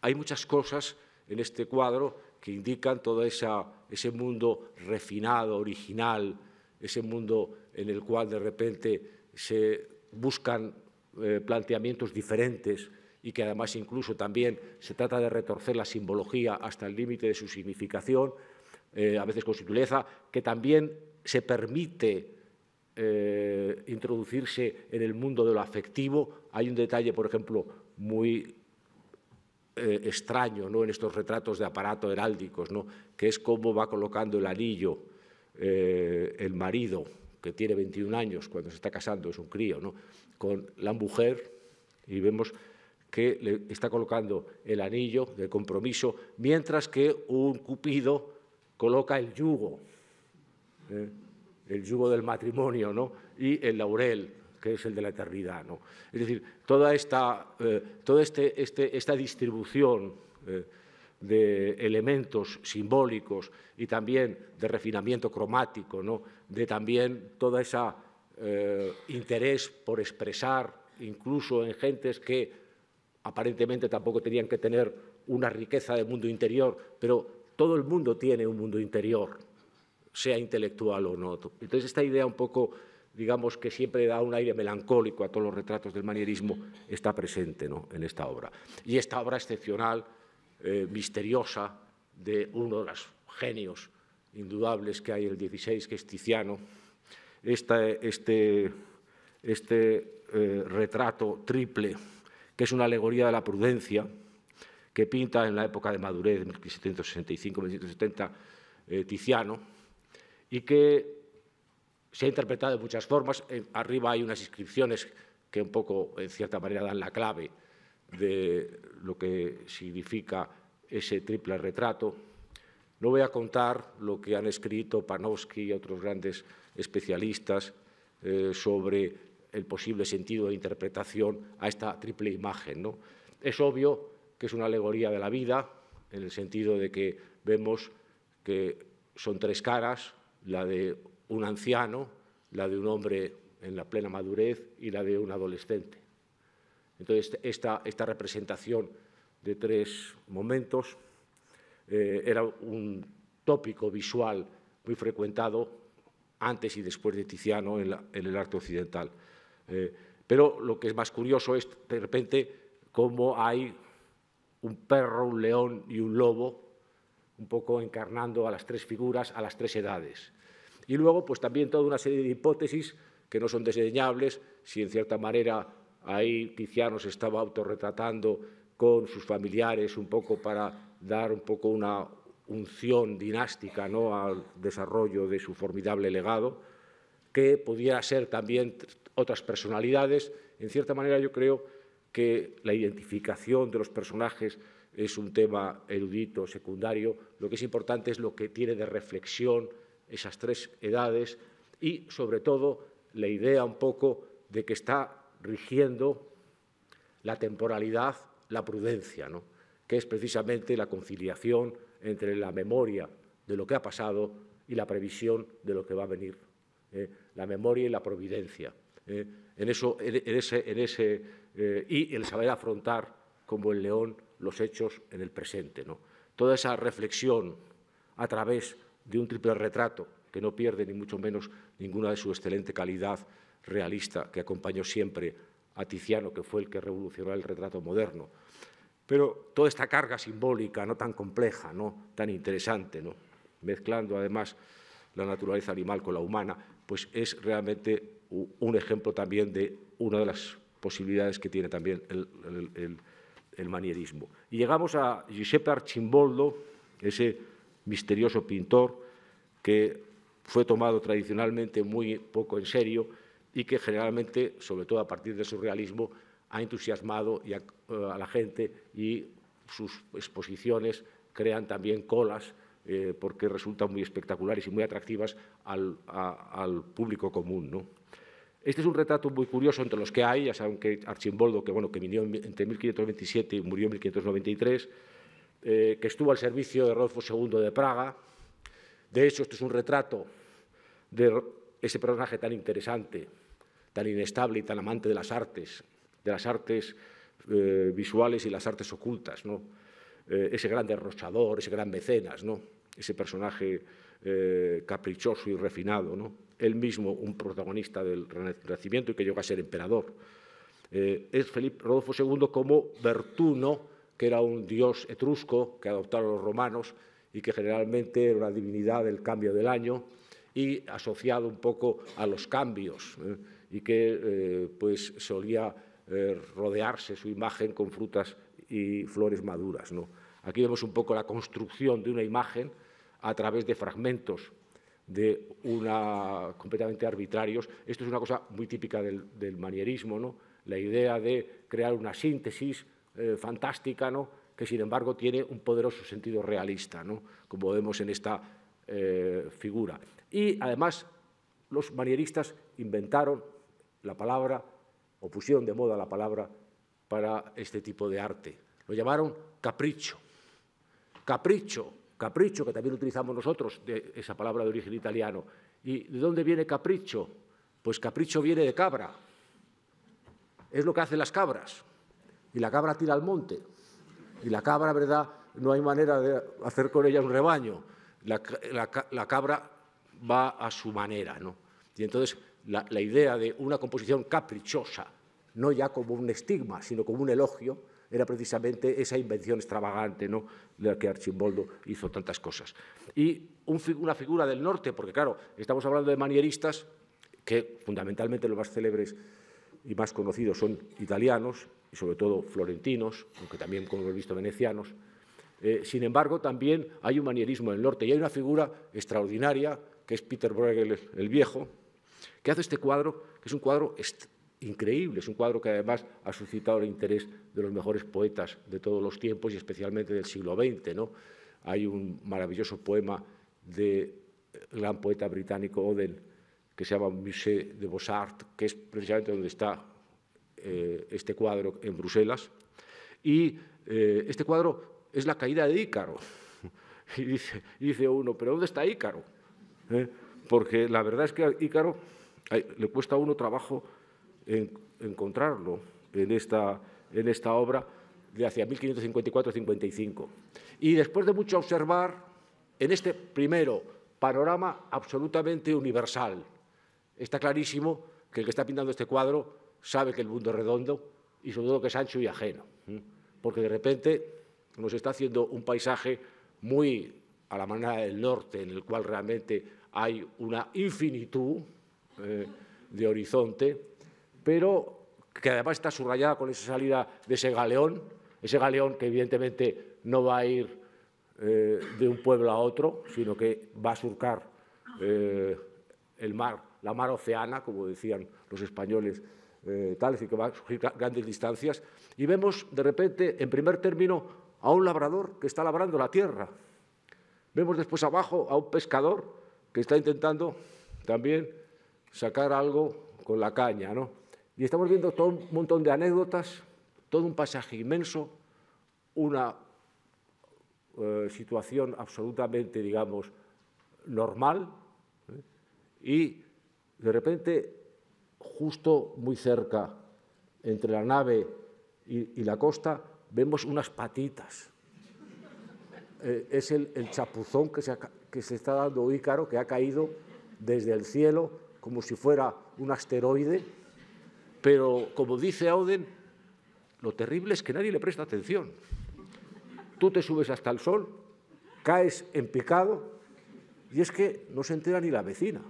hay muchas cosas en este cuadro que indican todo esa, ese mundo refinado, original, ese mundo en el cual de repente se buscan eh, planteamientos diferentes y que además incluso también se trata de retorcer la simbología hasta el límite de su significación, eh, a veces con sutileza, que también se permite eh, introducirse en el mundo de lo afectivo. Hay un detalle, por ejemplo, muy extraño ¿no? en estos retratos de aparato heráldicos, ¿no? que es cómo va colocando el anillo el marido que tiene 21 años cuando se está casando, es un crío, ¿no? con la mujer y vemos que le está colocando el anillo de compromiso, mientras que un cupido coloca el yugo, ¿eh? el yugo del matrimonio ¿no? y el laurel, que es el de la eternidad. ¿no? Es decir, toda esta, eh, este, este, esta distribución... Eh, de elementos simbólicos y también de refinamiento cromático, de también todo ese eh, interés por expresar, incluso en gentes que aparentemente tampoco tenían que tener una riqueza de mundo interior, pero todo el mundo tiene un mundo interior, sea intelectual o no. Entonces, esta idea un poco, digamos, que siempre da un aire melancólico a todos los retratos del manierismo, está presente en esta obra. Y esta obra excepcional eh, misteriosa de uno de los genios indudables que hay el 16, que es Tiziano. este, este eh, retrato triple, que es una alegoría de la prudencia, que pinta en la época de madurez, 1765-1770, eh, Tiziano, y que se ha interpretado de muchas formas. Arriba hay unas inscripciones que un poco, en cierta manera, dan la clave de lo que significa ese triple retrato. No voy a contar lo que han escrito Panofsky y otros grandes especialistas eh, sobre el posible sentido de interpretación a esta triple imagen. ¿no? Es obvio que es una alegoría de la vida, en el sentido de que vemos que son tres caras, la de un anciano, la de un hombre en la plena madurez y la de un adolescente. Entonces, esta, esta representación de tres momentos eh, era un tópico visual muy frecuentado antes y después de Tiziano en, el arte occidental. Eh, pero lo que es más curioso es, de repente, cómo hay un perro, un león y un lobo, un poco encarnando a las tres figuras, a las tres edades. Y luego, pues también toda una serie de hipótesis que no son desdeñables, si en cierta manera Ahí Tiziano se estaba autorretratando con sus familiares un poco para dar un poco una unción dinástica ¿no? al desarrollo de su formidable legado, que pudiera ser también otras personalidades. En cierta manera yo creo que la identificación de los personajes es un tema erudito, secundario. Lo que es importante es lo que tiene de reflexión esas tres edades y, sobre todo, la idea un poco de que está rigiendo la temporalidad, la prudencia, que es precisamente la conciliación entre la memoria de lo que ha pasado y la previsión de lo que va a venir, ¿eh? la memoria y la providencia. ¿eh? Eh, y el saber afrontar como el león los hechos en el presente. Toda esa reflexión a través de un triple retrato que no pierde ni mucho menos ninguna de su excelente calidad realista que acompañó siempre a Tiziano, que fue el que revolucionó el retrato moderno. Pero toda esta carga simbólica, no tan compleja, no tan interesante, mezclando además la naturaleza animal con la humana, pues es realmente un ejemplo también de una de las posibilidades que tiene también el, manierismo. Y llegamos a Giuseppe Archimboldo, ese misterioso pintor que fue tomado tradicionalmente muy poco en serio, y que generalmente, sobre todo a partir de su realismo, ha entusiasmado eh, a, la gente y sus exposiciones crean también colas eh, porque resultan muy espectaculares y muy atractivas al, público común. Este es un retrato muy curioso entre los que hay, ya saben que Archimboldo, que, bueno, vivió entre 1527 y murió en 1593, eh, que estuvo al servicio de Rodolfo II de Praga. De hecho, este es un retrato de ese personaje tan interesante tan inestable y tan amante de las artes, de las artes eh, visuales y las artes ocultas, ¿no? Eh, ese gran derrochador, ese gran mecenas, ¿no? ese personaje eh, caprichoso y refinado, ¿no? él mismo un protagonista del Renacimiento y que llegó a ser emperador. es Felipe Rodolfo II como Vertuno, que era un dios etrusco que adoptaron los romanos y que generalmente era una divinidad del cambio del año y asociado un poco a los cambios y que eh, pues solía eh, rodearse su imagen con frutas y flores maduras. Aquí vemos un poco la construcción de una imagen a través de fragmentos de una, completamente arbitrarios. Esto es una cosa muy típica del, manierismo, la idea de crear una síntesis eh, fantástica que, sin embargo, tiene un poderoso sentido realista, como vemos en esta figura. Y, además, los manieristas inventaron la palabra, o pusieron de moda la palabra para este tipo de arte. Lo llamaron capricho. Capricho, capricho, que también utilizamos nosotros, esa palabra de origen italiano. ¿Y de dónde viene capricho? Pues capricho viene de cabra. Es lo que hacen las cabras. Y la cabra tira al monte. Y la cabra, ¿verdad? No hay manera de hacer con ella un rebaño. La, la cabra va a su manera, ¿no? Y entonces la, idea de una composición caprichosa, no ya como un estigma, sino como un elogio, era precisamente esa invención extravagante de la que Archimboldo hizo tantas cosas. Y una figura del norte, porque claro, estamos hablando de manieristas, que fundamentalmente los más célebres y más conocidos son italianos, y sobre todo florentinos, aunque también, como hemos visto, venecianos. Eh, sin embargo, también hay un manierismo del norte y hay una figura extraordinaria, que es Peter Bruegel el Viejo, que hace este cuadro? Que es un cuadro increíble, es un cuadro que además ha suscitado el interés de los mejores poetas de todos los tiempos y especialmente del siglo XX. ¿no? Hay un maravilloso poema del eh, gran poeta británico Oden que se llama Musée de Beaux-Arts, que es precisamente donde está eh, este cuadro en Bruselas. Y eh, este cuadro es la caída de Ícaro. Y dice, dice uno, ¿pero dónde está Ícaro? Porque la verdad es que Ícaro le cuesta a uno trabajo encontrarlo en esta, en esta obra de hacia 1554-55. Y después de mucho observar, en este primero panorama absolutamente universal, está clarísimo que el que está pintando este cuadro sabe que el mundo es redondo y sobre todo que es ancho y ajeno, porque de repente nos está haciendo un paisaje muy a la manera del norte, en el cual realmente hay una infinitud eh, de horizonte, pero que además está subrayada con esa salida de ese galeón, ese galeón que evidentemente no va a ir eh, de un pueblo a otro, sino que va a surcar eh, el mar, la mar oceana, como decían los españoles, eh, tal, es que va a surgir grandes distancias. Y vemos de repente, en primer término, a un labrador que está labrando la tierra. Vemos después abajo a un pescador que está intentando también sacar algo con la caña, ¿no? Y estamos viendo todo un montón de anécdotas, todo un pasaje inmenso, una eh, situación absolutamente, digamos, normal, ¿eh? y de repente, justo muy cerca, entre la nave y, la costa, vemos unas patitas. Eh, es el, chapuzón que se, que se está dando Ícaro, que ha caído desde el cielo como si fuera un asteroide, pero como dice Oden, lo terrible es que nadie le presta atención. Tú te subes hasta el sol, caes en pecado y es que no se entera ni la vecina.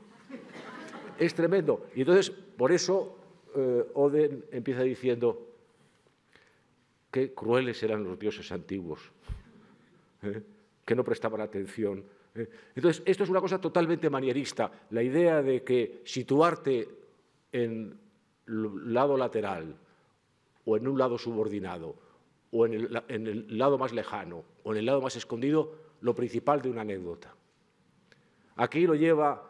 Es tremendo. Y entonces, por eso, Oden eh, empieza diciendo, qué crueles eran los dioses antiguos, ¿eh? que no prestaban atención eh, entonces, esto es una cosa totalmente manierista, la idea de que situarte en el lado lateral o en un lado subordinado o en el, lado más lejano o en el lado más escondido, lo principal de una anécdota. Aquí lo lleva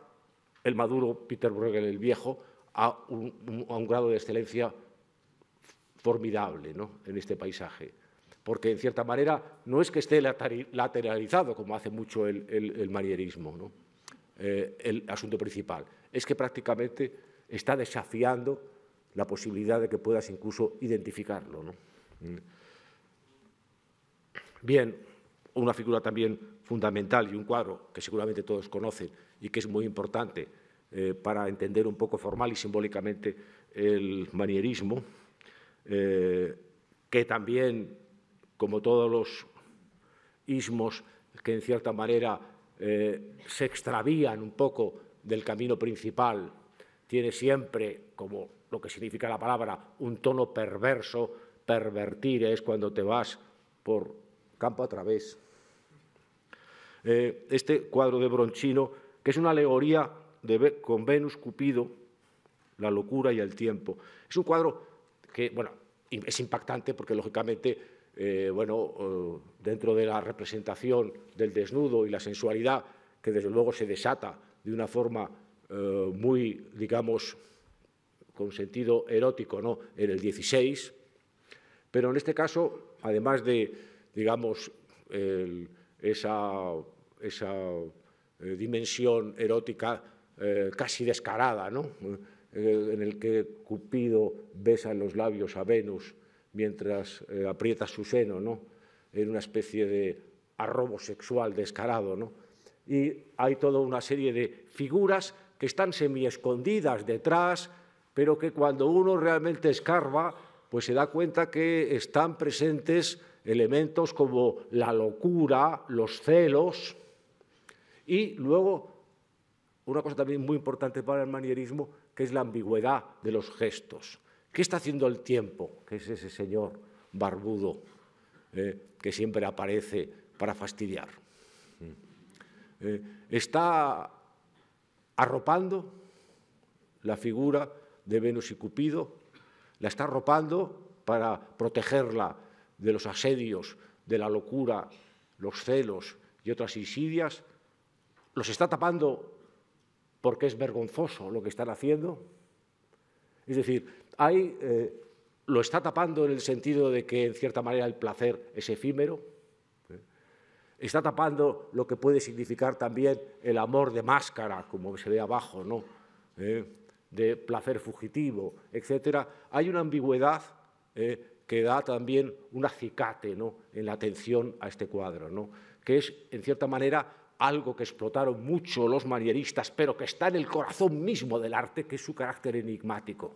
el maduro Peter Bruegel el Viejo a un, grado de excelencia formidable en este paisaje porque en cierta manera no es que esté lateralizado, como hace mucho el, manierismo, eh, el asunto principal, es que prácticamente está desafiando la posibilidad de que puedas incluso identificarlo. Mm. Bien, una figura también fundamental y un cuadro que seguramente todos conocen y que es muy importante eh, para entender un poco formal y simbólicamente el manierismo, eh, que también como todos los ismos que en cierta manera eh, se extravían un poco del camino principal, tiene siempre, como lo que significa la palabra, un tono perverso. Pervertir es cuando te vas por campo a través. Eh, este cuadro de Bronchino, que es una alegoría con Venus, Cupido, la locura y el tiempo. Es un cuadro que, bueno, es impactante porque lógicamente eh, bueno, eh, dentro de la representación del desnudo y la sensualidad, que desde luego se desata de una forma eh, muy, digamos, con sentido erótico, ¿no?, en el 16. Pero en este caso, además de, digamos, esa, dimensión erótica casi descarada, ¿no?, en el que Cupido besa en los labios a Venus, mientras eh, aprieta su seno, ¿no? En una especie de arrobo sexual descarado, ¿no? Y hay toda una serie de figuras que están semi-escondidas detrás, pero que cuando uno realmente escarba, pues se da cuenta que están presentes elementos como la locura, los celos, y luego una cosa también muy importante para el manierismo, que es la ambigüedad de los gestos. ¿Qué está haciendo el tiempo, que es ese señor barbudo eh, que siempre aparece para fastidiar? Mm. Eh, ¿Está arropando la figura de Venus y Cupido? ¿La está arropando para protegerla de los asedios, de la locura, los celos y otras insidias? ¿Los está tapando porque es vergonzoso lo que están haciendo? Es decir, hay, eh, lo está tapando en el sentido de que, en cierta manera, el placer es efímero. ¿eh? Está tapando lo que puede significar también el amor de máscara, como se ve abajo, ¿no? ¿Eh? de placer fugitivo, etc. Hay una ambigüedad que da también un acicate ¿no? en la atención a este cuadro, ¿no? que es, en cierta manera, algo que explotaron mucho los manieristas, pero que está en el corazón mismo del arte, que es su carácter enigmático.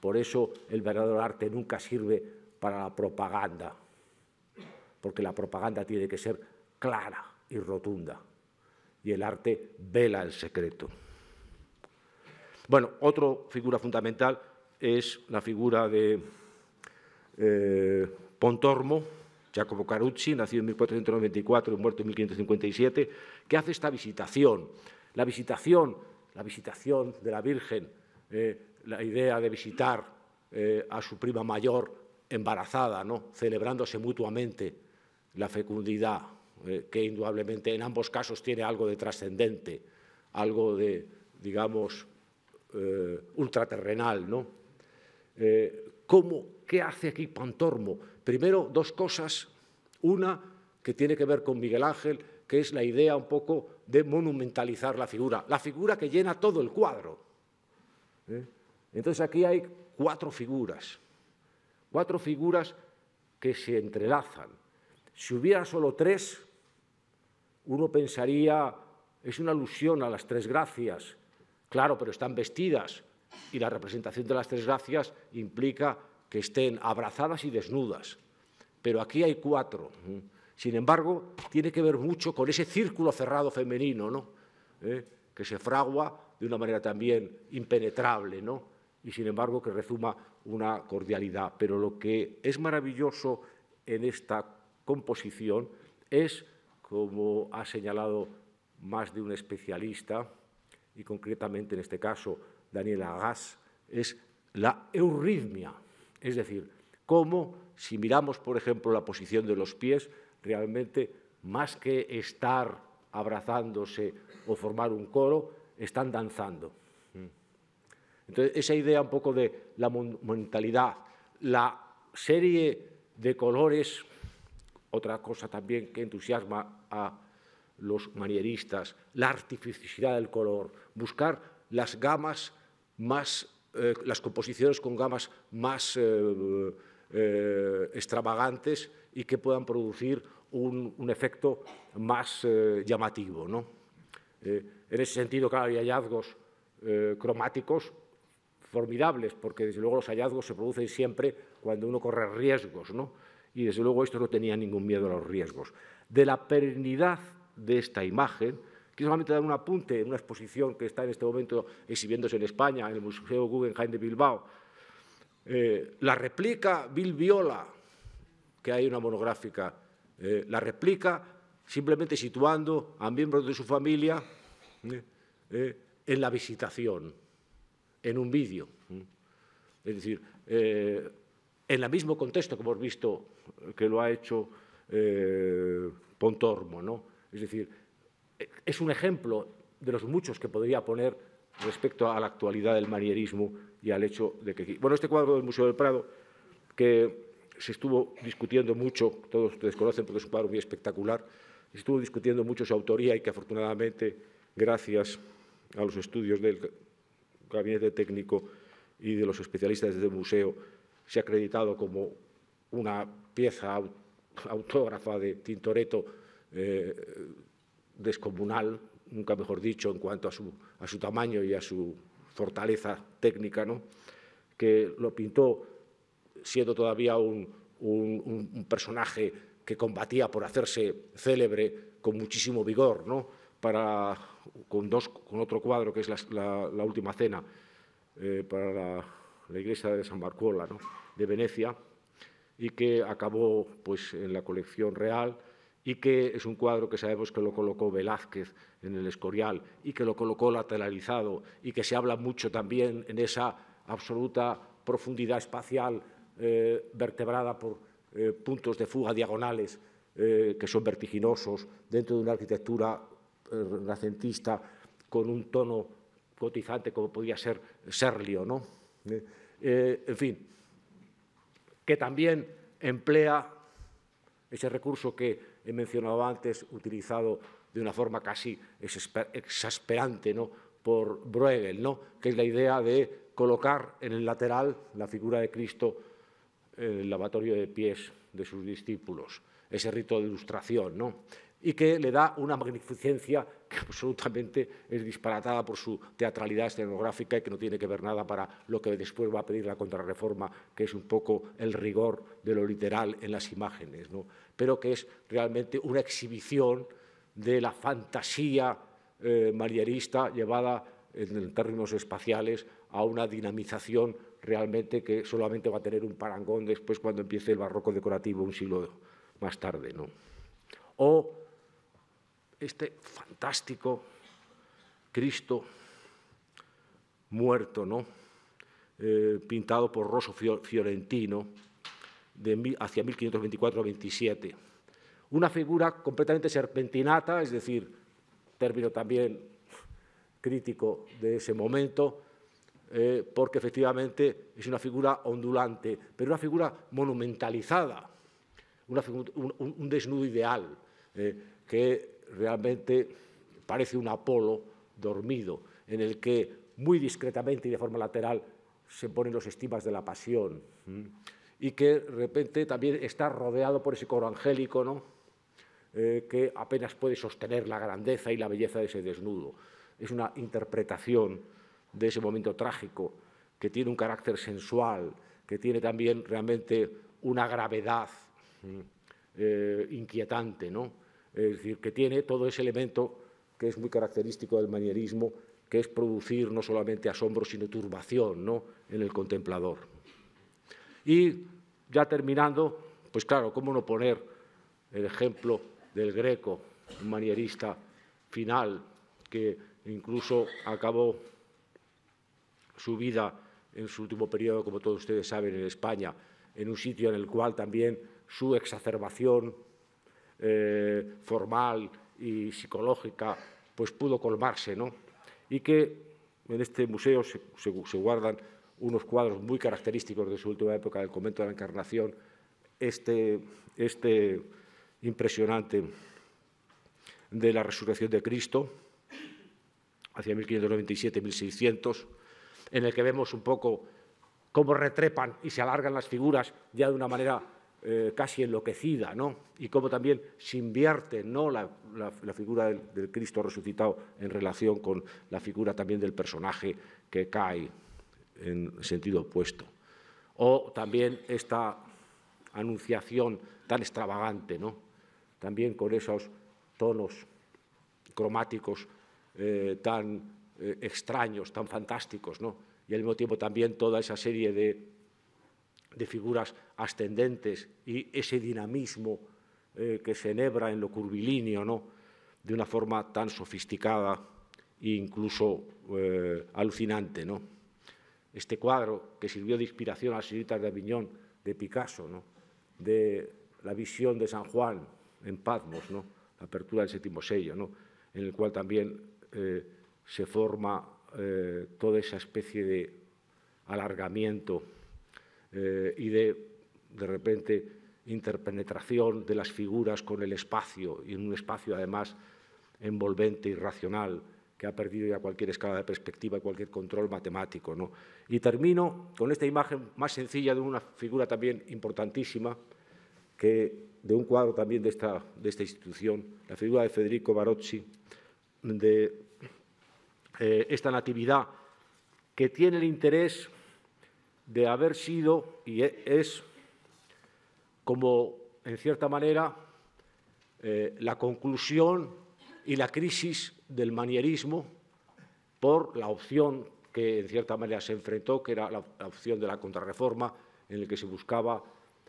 Por eso el verdadero arte nunca sirve para la propaganda, porque la propaganda tiene que ser clara y rotunda, y el arte vela el secreto. Bueno, otra figura fundamental es la figura de eh, Pontormo, Jacopo Carucci, nacido en 1494 y muerto en 1557, que hace esta visitación. La visitación, la visitación de la Virgen eh, la idea de visitar eh, a su prima mayor embarazada, ¿no? celebrándose mutuamente la fecundidad, eh, que indudablemente en ambos casos tiene algo de trascendente, algo de, digamos, eh, ultraterrenal. ¿no? ¿Cómo, qué hace aquí Pantormo? Primero, dos cosas. Una que tiene que ver con Miguel Ángel, que es la idea un poco de monumentalizar la figura, la figura que llena todo el cuadro. Entonces aquí hay cuatro figuras, cuatro figuras que se entrelazan. Si hubiera solo tres, uno pensaría, es una alusión a las tres gracias, claro, pero están vestidas y la representación de las tres gracias implica que estén abrazadas y desnudas. Pero aquí hay cuatro. Sin embargo, tiene que ver mucho con ese círculo cerrado femenino, ¿no? ¿Eh? que se fragua de una manera también impenetrable, ¿no? y sin embargo que rezuma una cordialidad. Pero lo que es maravilloso en esta composición es, como ha señalado más de un especialista, y concretamente en este caso Daniela Gas, es la eurritmia, es decir, cómo si miramos, por ejemplo, la posición de los pies, realmente más que estar abrazándose o formar un coro, están danzando. Entonces, esa idea un poco de la monumentalidad, la serie de colores, otra cosa también que entusiasma a los manieristas, la artificialidad del color, buscar las gamas más, eh, las composiciones con gamas más eh, eh, extravagantes y que puedan producir un, efecto más llamativo. ¿no? en ese sentido, claro, hay hallazgos cromáticos formidables, porque desde luego los hallazgos se producen siempre cuando uno corre riesgos, ¿no? Y desde luego esto no tenía ningún miedo a los riesgos. De la perennidad de esta imagen, quiero solamente dar un apunte en una exposición que está en este momento exhibiéndose en España, en el Museo Guggenheim de Bilbao. Eh, la replica Bill que hay una monográfica, eh, la replica simplemente situando a miembros de su familia eh, en la visitación en un vídeo. Es decir, eh, en el mismo contexto que hemos visto que lo ha hecho eh, Pontormo. ¿no? Es decir, eh, es un ejemplo de los muchos que podría poner respecto a la actualidad del manierismo y al hecho de que... Bueno, este cuadro del Museo del Prado, que se estuvo discutiendo mucho, todos ustedes conocen porque es un cuadro muy espectacular, se estuvo discutiendo mucho su autoría y que afortunadamente, gracias a los estudios del gabinete técnico y de los especialistas del museo se ha acreditado como una pieza autógrafa de Tintoretto eh, descomunal, nunca mejor dicho, en cuanto a su, tamaño y a su fortaleza técnica, ¿no? que lo pintó siendo todavía un, un personaje que combatía por hacerse célebre con muchísimo vigor, ¿no? con, otro cuadro que es la, Última Cena eh, para la, iglesia de San Marcuola de Venecia y que acabó pues, en la colección real y que es un cuadro que sabemos que lo colocó Velázquez en el Escorial y que lo colocó lateralizado y que se habla mucho también en esa absoluta profundidad espacial eh, vertebrada por eh, puntos de fuga diagonales que son vertiginosos dentro de una arquitectura eh, renacentista con un tono cotizante como podía ser Serlio, ¿no? Eh, eh, en fin, que también emplea ese recurso que he mencionado antes, utilizado de una forma casi exasperante ¿no? por Bruegel, ¿no? que es la idea de colocar en el lateral la figura de Cristo en el lavatorio de pies de sus discípulos, ese rito de ilustración. ¿no? y que le da una magnificencia que absolutamente es disparatada por su teatralidad escenográfica y que no tiene que ver nada para lo que después va a pedir la contrarreforma, que es un poco el rigor de lo literal en las imágenes, pero que es realmente una exhibición de la fantasía eh, manierista llevada en términos espaciales a una dinamización realmente que solamente va a tener un parangón después cuando empiece el barroco decorativo un siglo más tarde. O este fantástico Cristo muerto, ¿no? Eh, pintado por Rosso Fiorentino hacia 1524-27. Una figura completamente serpentinata, es decir, término también crítico de ese momento, eh, porque efectivamente es una figura ondulante, pero una figura monumentalizada, un, desnudo ideal eh, que realmente parece un Apolo dormido, en el que muy discretamente y de forma lateral se ponen los estimas de la pasión, y que de repente también está rodeado por ese coro angélico, ¿no? Eh, que apenas puede sostener la grandeza y la belleza de ese desnudo. Es una interpretación de ese momento trágico que tiene un carácter sensual, que tiene también realmente una gravedad eh, inquietante, ¿no? es decir, que tiene todo ese elemento que es muy característico del manierismo, que es producir no solamente asombro, sino turbación en el contemplador. Y ya terminando, pues claro, ¿cómo no poner el ejemplo del greco, un manierista final, que incluso acabó su vida en su último periodo, como todos ustedes saben, en España, en un sitio en el cual también su exacerbación eh, formal y psicológica, pues pudo colmarse, ¿no? Y que en este museo se, guardan unos cuadros muy característicos de su última época del convento de la Encarnación, este, este impresionante de la resurrección de Cristo, hacia 1597-1600, en el que vemos un poco cómo retrepan y se alargan las figuras ya de una manera eh, casi enloquecida, ¿no? y cómo también se invierte ¿no? la, figura del, Cristo resucitado en relación con la figura también del personaje que cae en sentido opuesto. O también esta anunciación tan extravagante, ¿no? también con esos tonos cromáticos eh, tan eh, extraños, tan fantásticos, ¿no? y al mismo tiempo también toda esa serie de de figuras ascendentes y ese dinamismo eh, que se enhebra en lo curvilíneo, de una forma tan sofisticada e incluso eh, alucinante. Este cuadro que sirvió de inspiración a las señoritas de Aviñón, de Picasso, de la visión de San Juan en Patmos, la apertura del séptimo sello, ¿no? en el cual también eh, se forma toda esa especie de alargamiento eh, y de, de repente, interpenetración de las figuras con el espacio, y en un espacio además envolvente y racional, que ha perdido ya cualquier escala de perspectiva, cualquier control matemático. ¿no? Y termino con esta imagen más sencilla de una figura también importantísima, que, de un cuadro también de esta, de esta institución, la figura de Federico Barocci, de eh, esta natividad que tiene el interés de haber sido y e, es como, en cierta manera, eh, la conclusión y la crisis del manierismo por la opción que, en cierta manera, se enfrentó, que era la, opción de la contrarreforma, en la que se buscaba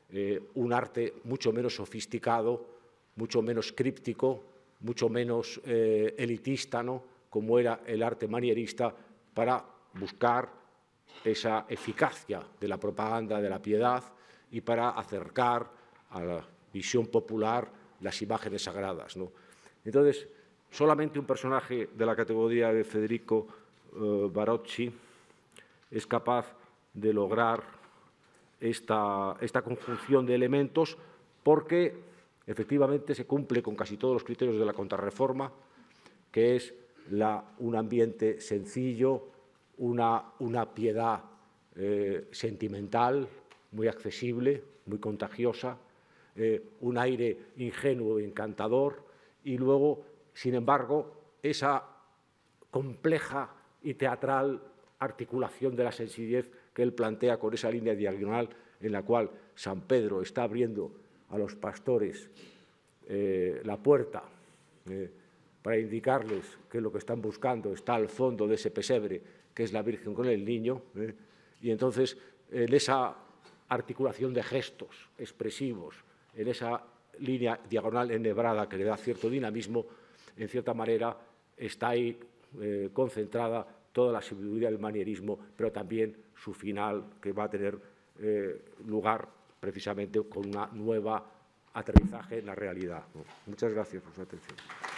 eh, un arte mucho menos sofisticado, mucho menos críptico, mucho menos eh, elitista, ¿no? como era el arte manierista, para buscar esa eficacia de la propaganda de la piedad y para acercar a la visión popular las imágenes sagradas. Entonces, solamente un personaje de la categoría de Federico eh, Barocci es capaz de lograr esta, conjunción de elementos porque efectivamente se cumple con casi todos los criterios de la contrarreforma, que es un ambiente sencillo, una, piedad eh, sentimental, muy accesible, muy contagiosa, eh, un aire ingenuo y encantador, y luego, sin embargo, esa compleja y teatral articulación de la sensibilidad que él plantea con esa línea diagonal en la cual San Pedro está abriendo a los pastores eh, la puerta para indicarles que lo que están buscando está al fondo de ese pesebre que es la Virgen con el niño, ¿eh? y entonces en esa articulación de gestos expresivos, en esa línea diagonal enhebrada que le da cierto dinamismo, en cierta manera está ahí eh, concentrada toda la sabiduría del manierismo, pero también su final, que va a tener eh, lugar precisamente con una nueva aterrizaje en la realidad. Muchas gracias por su atención.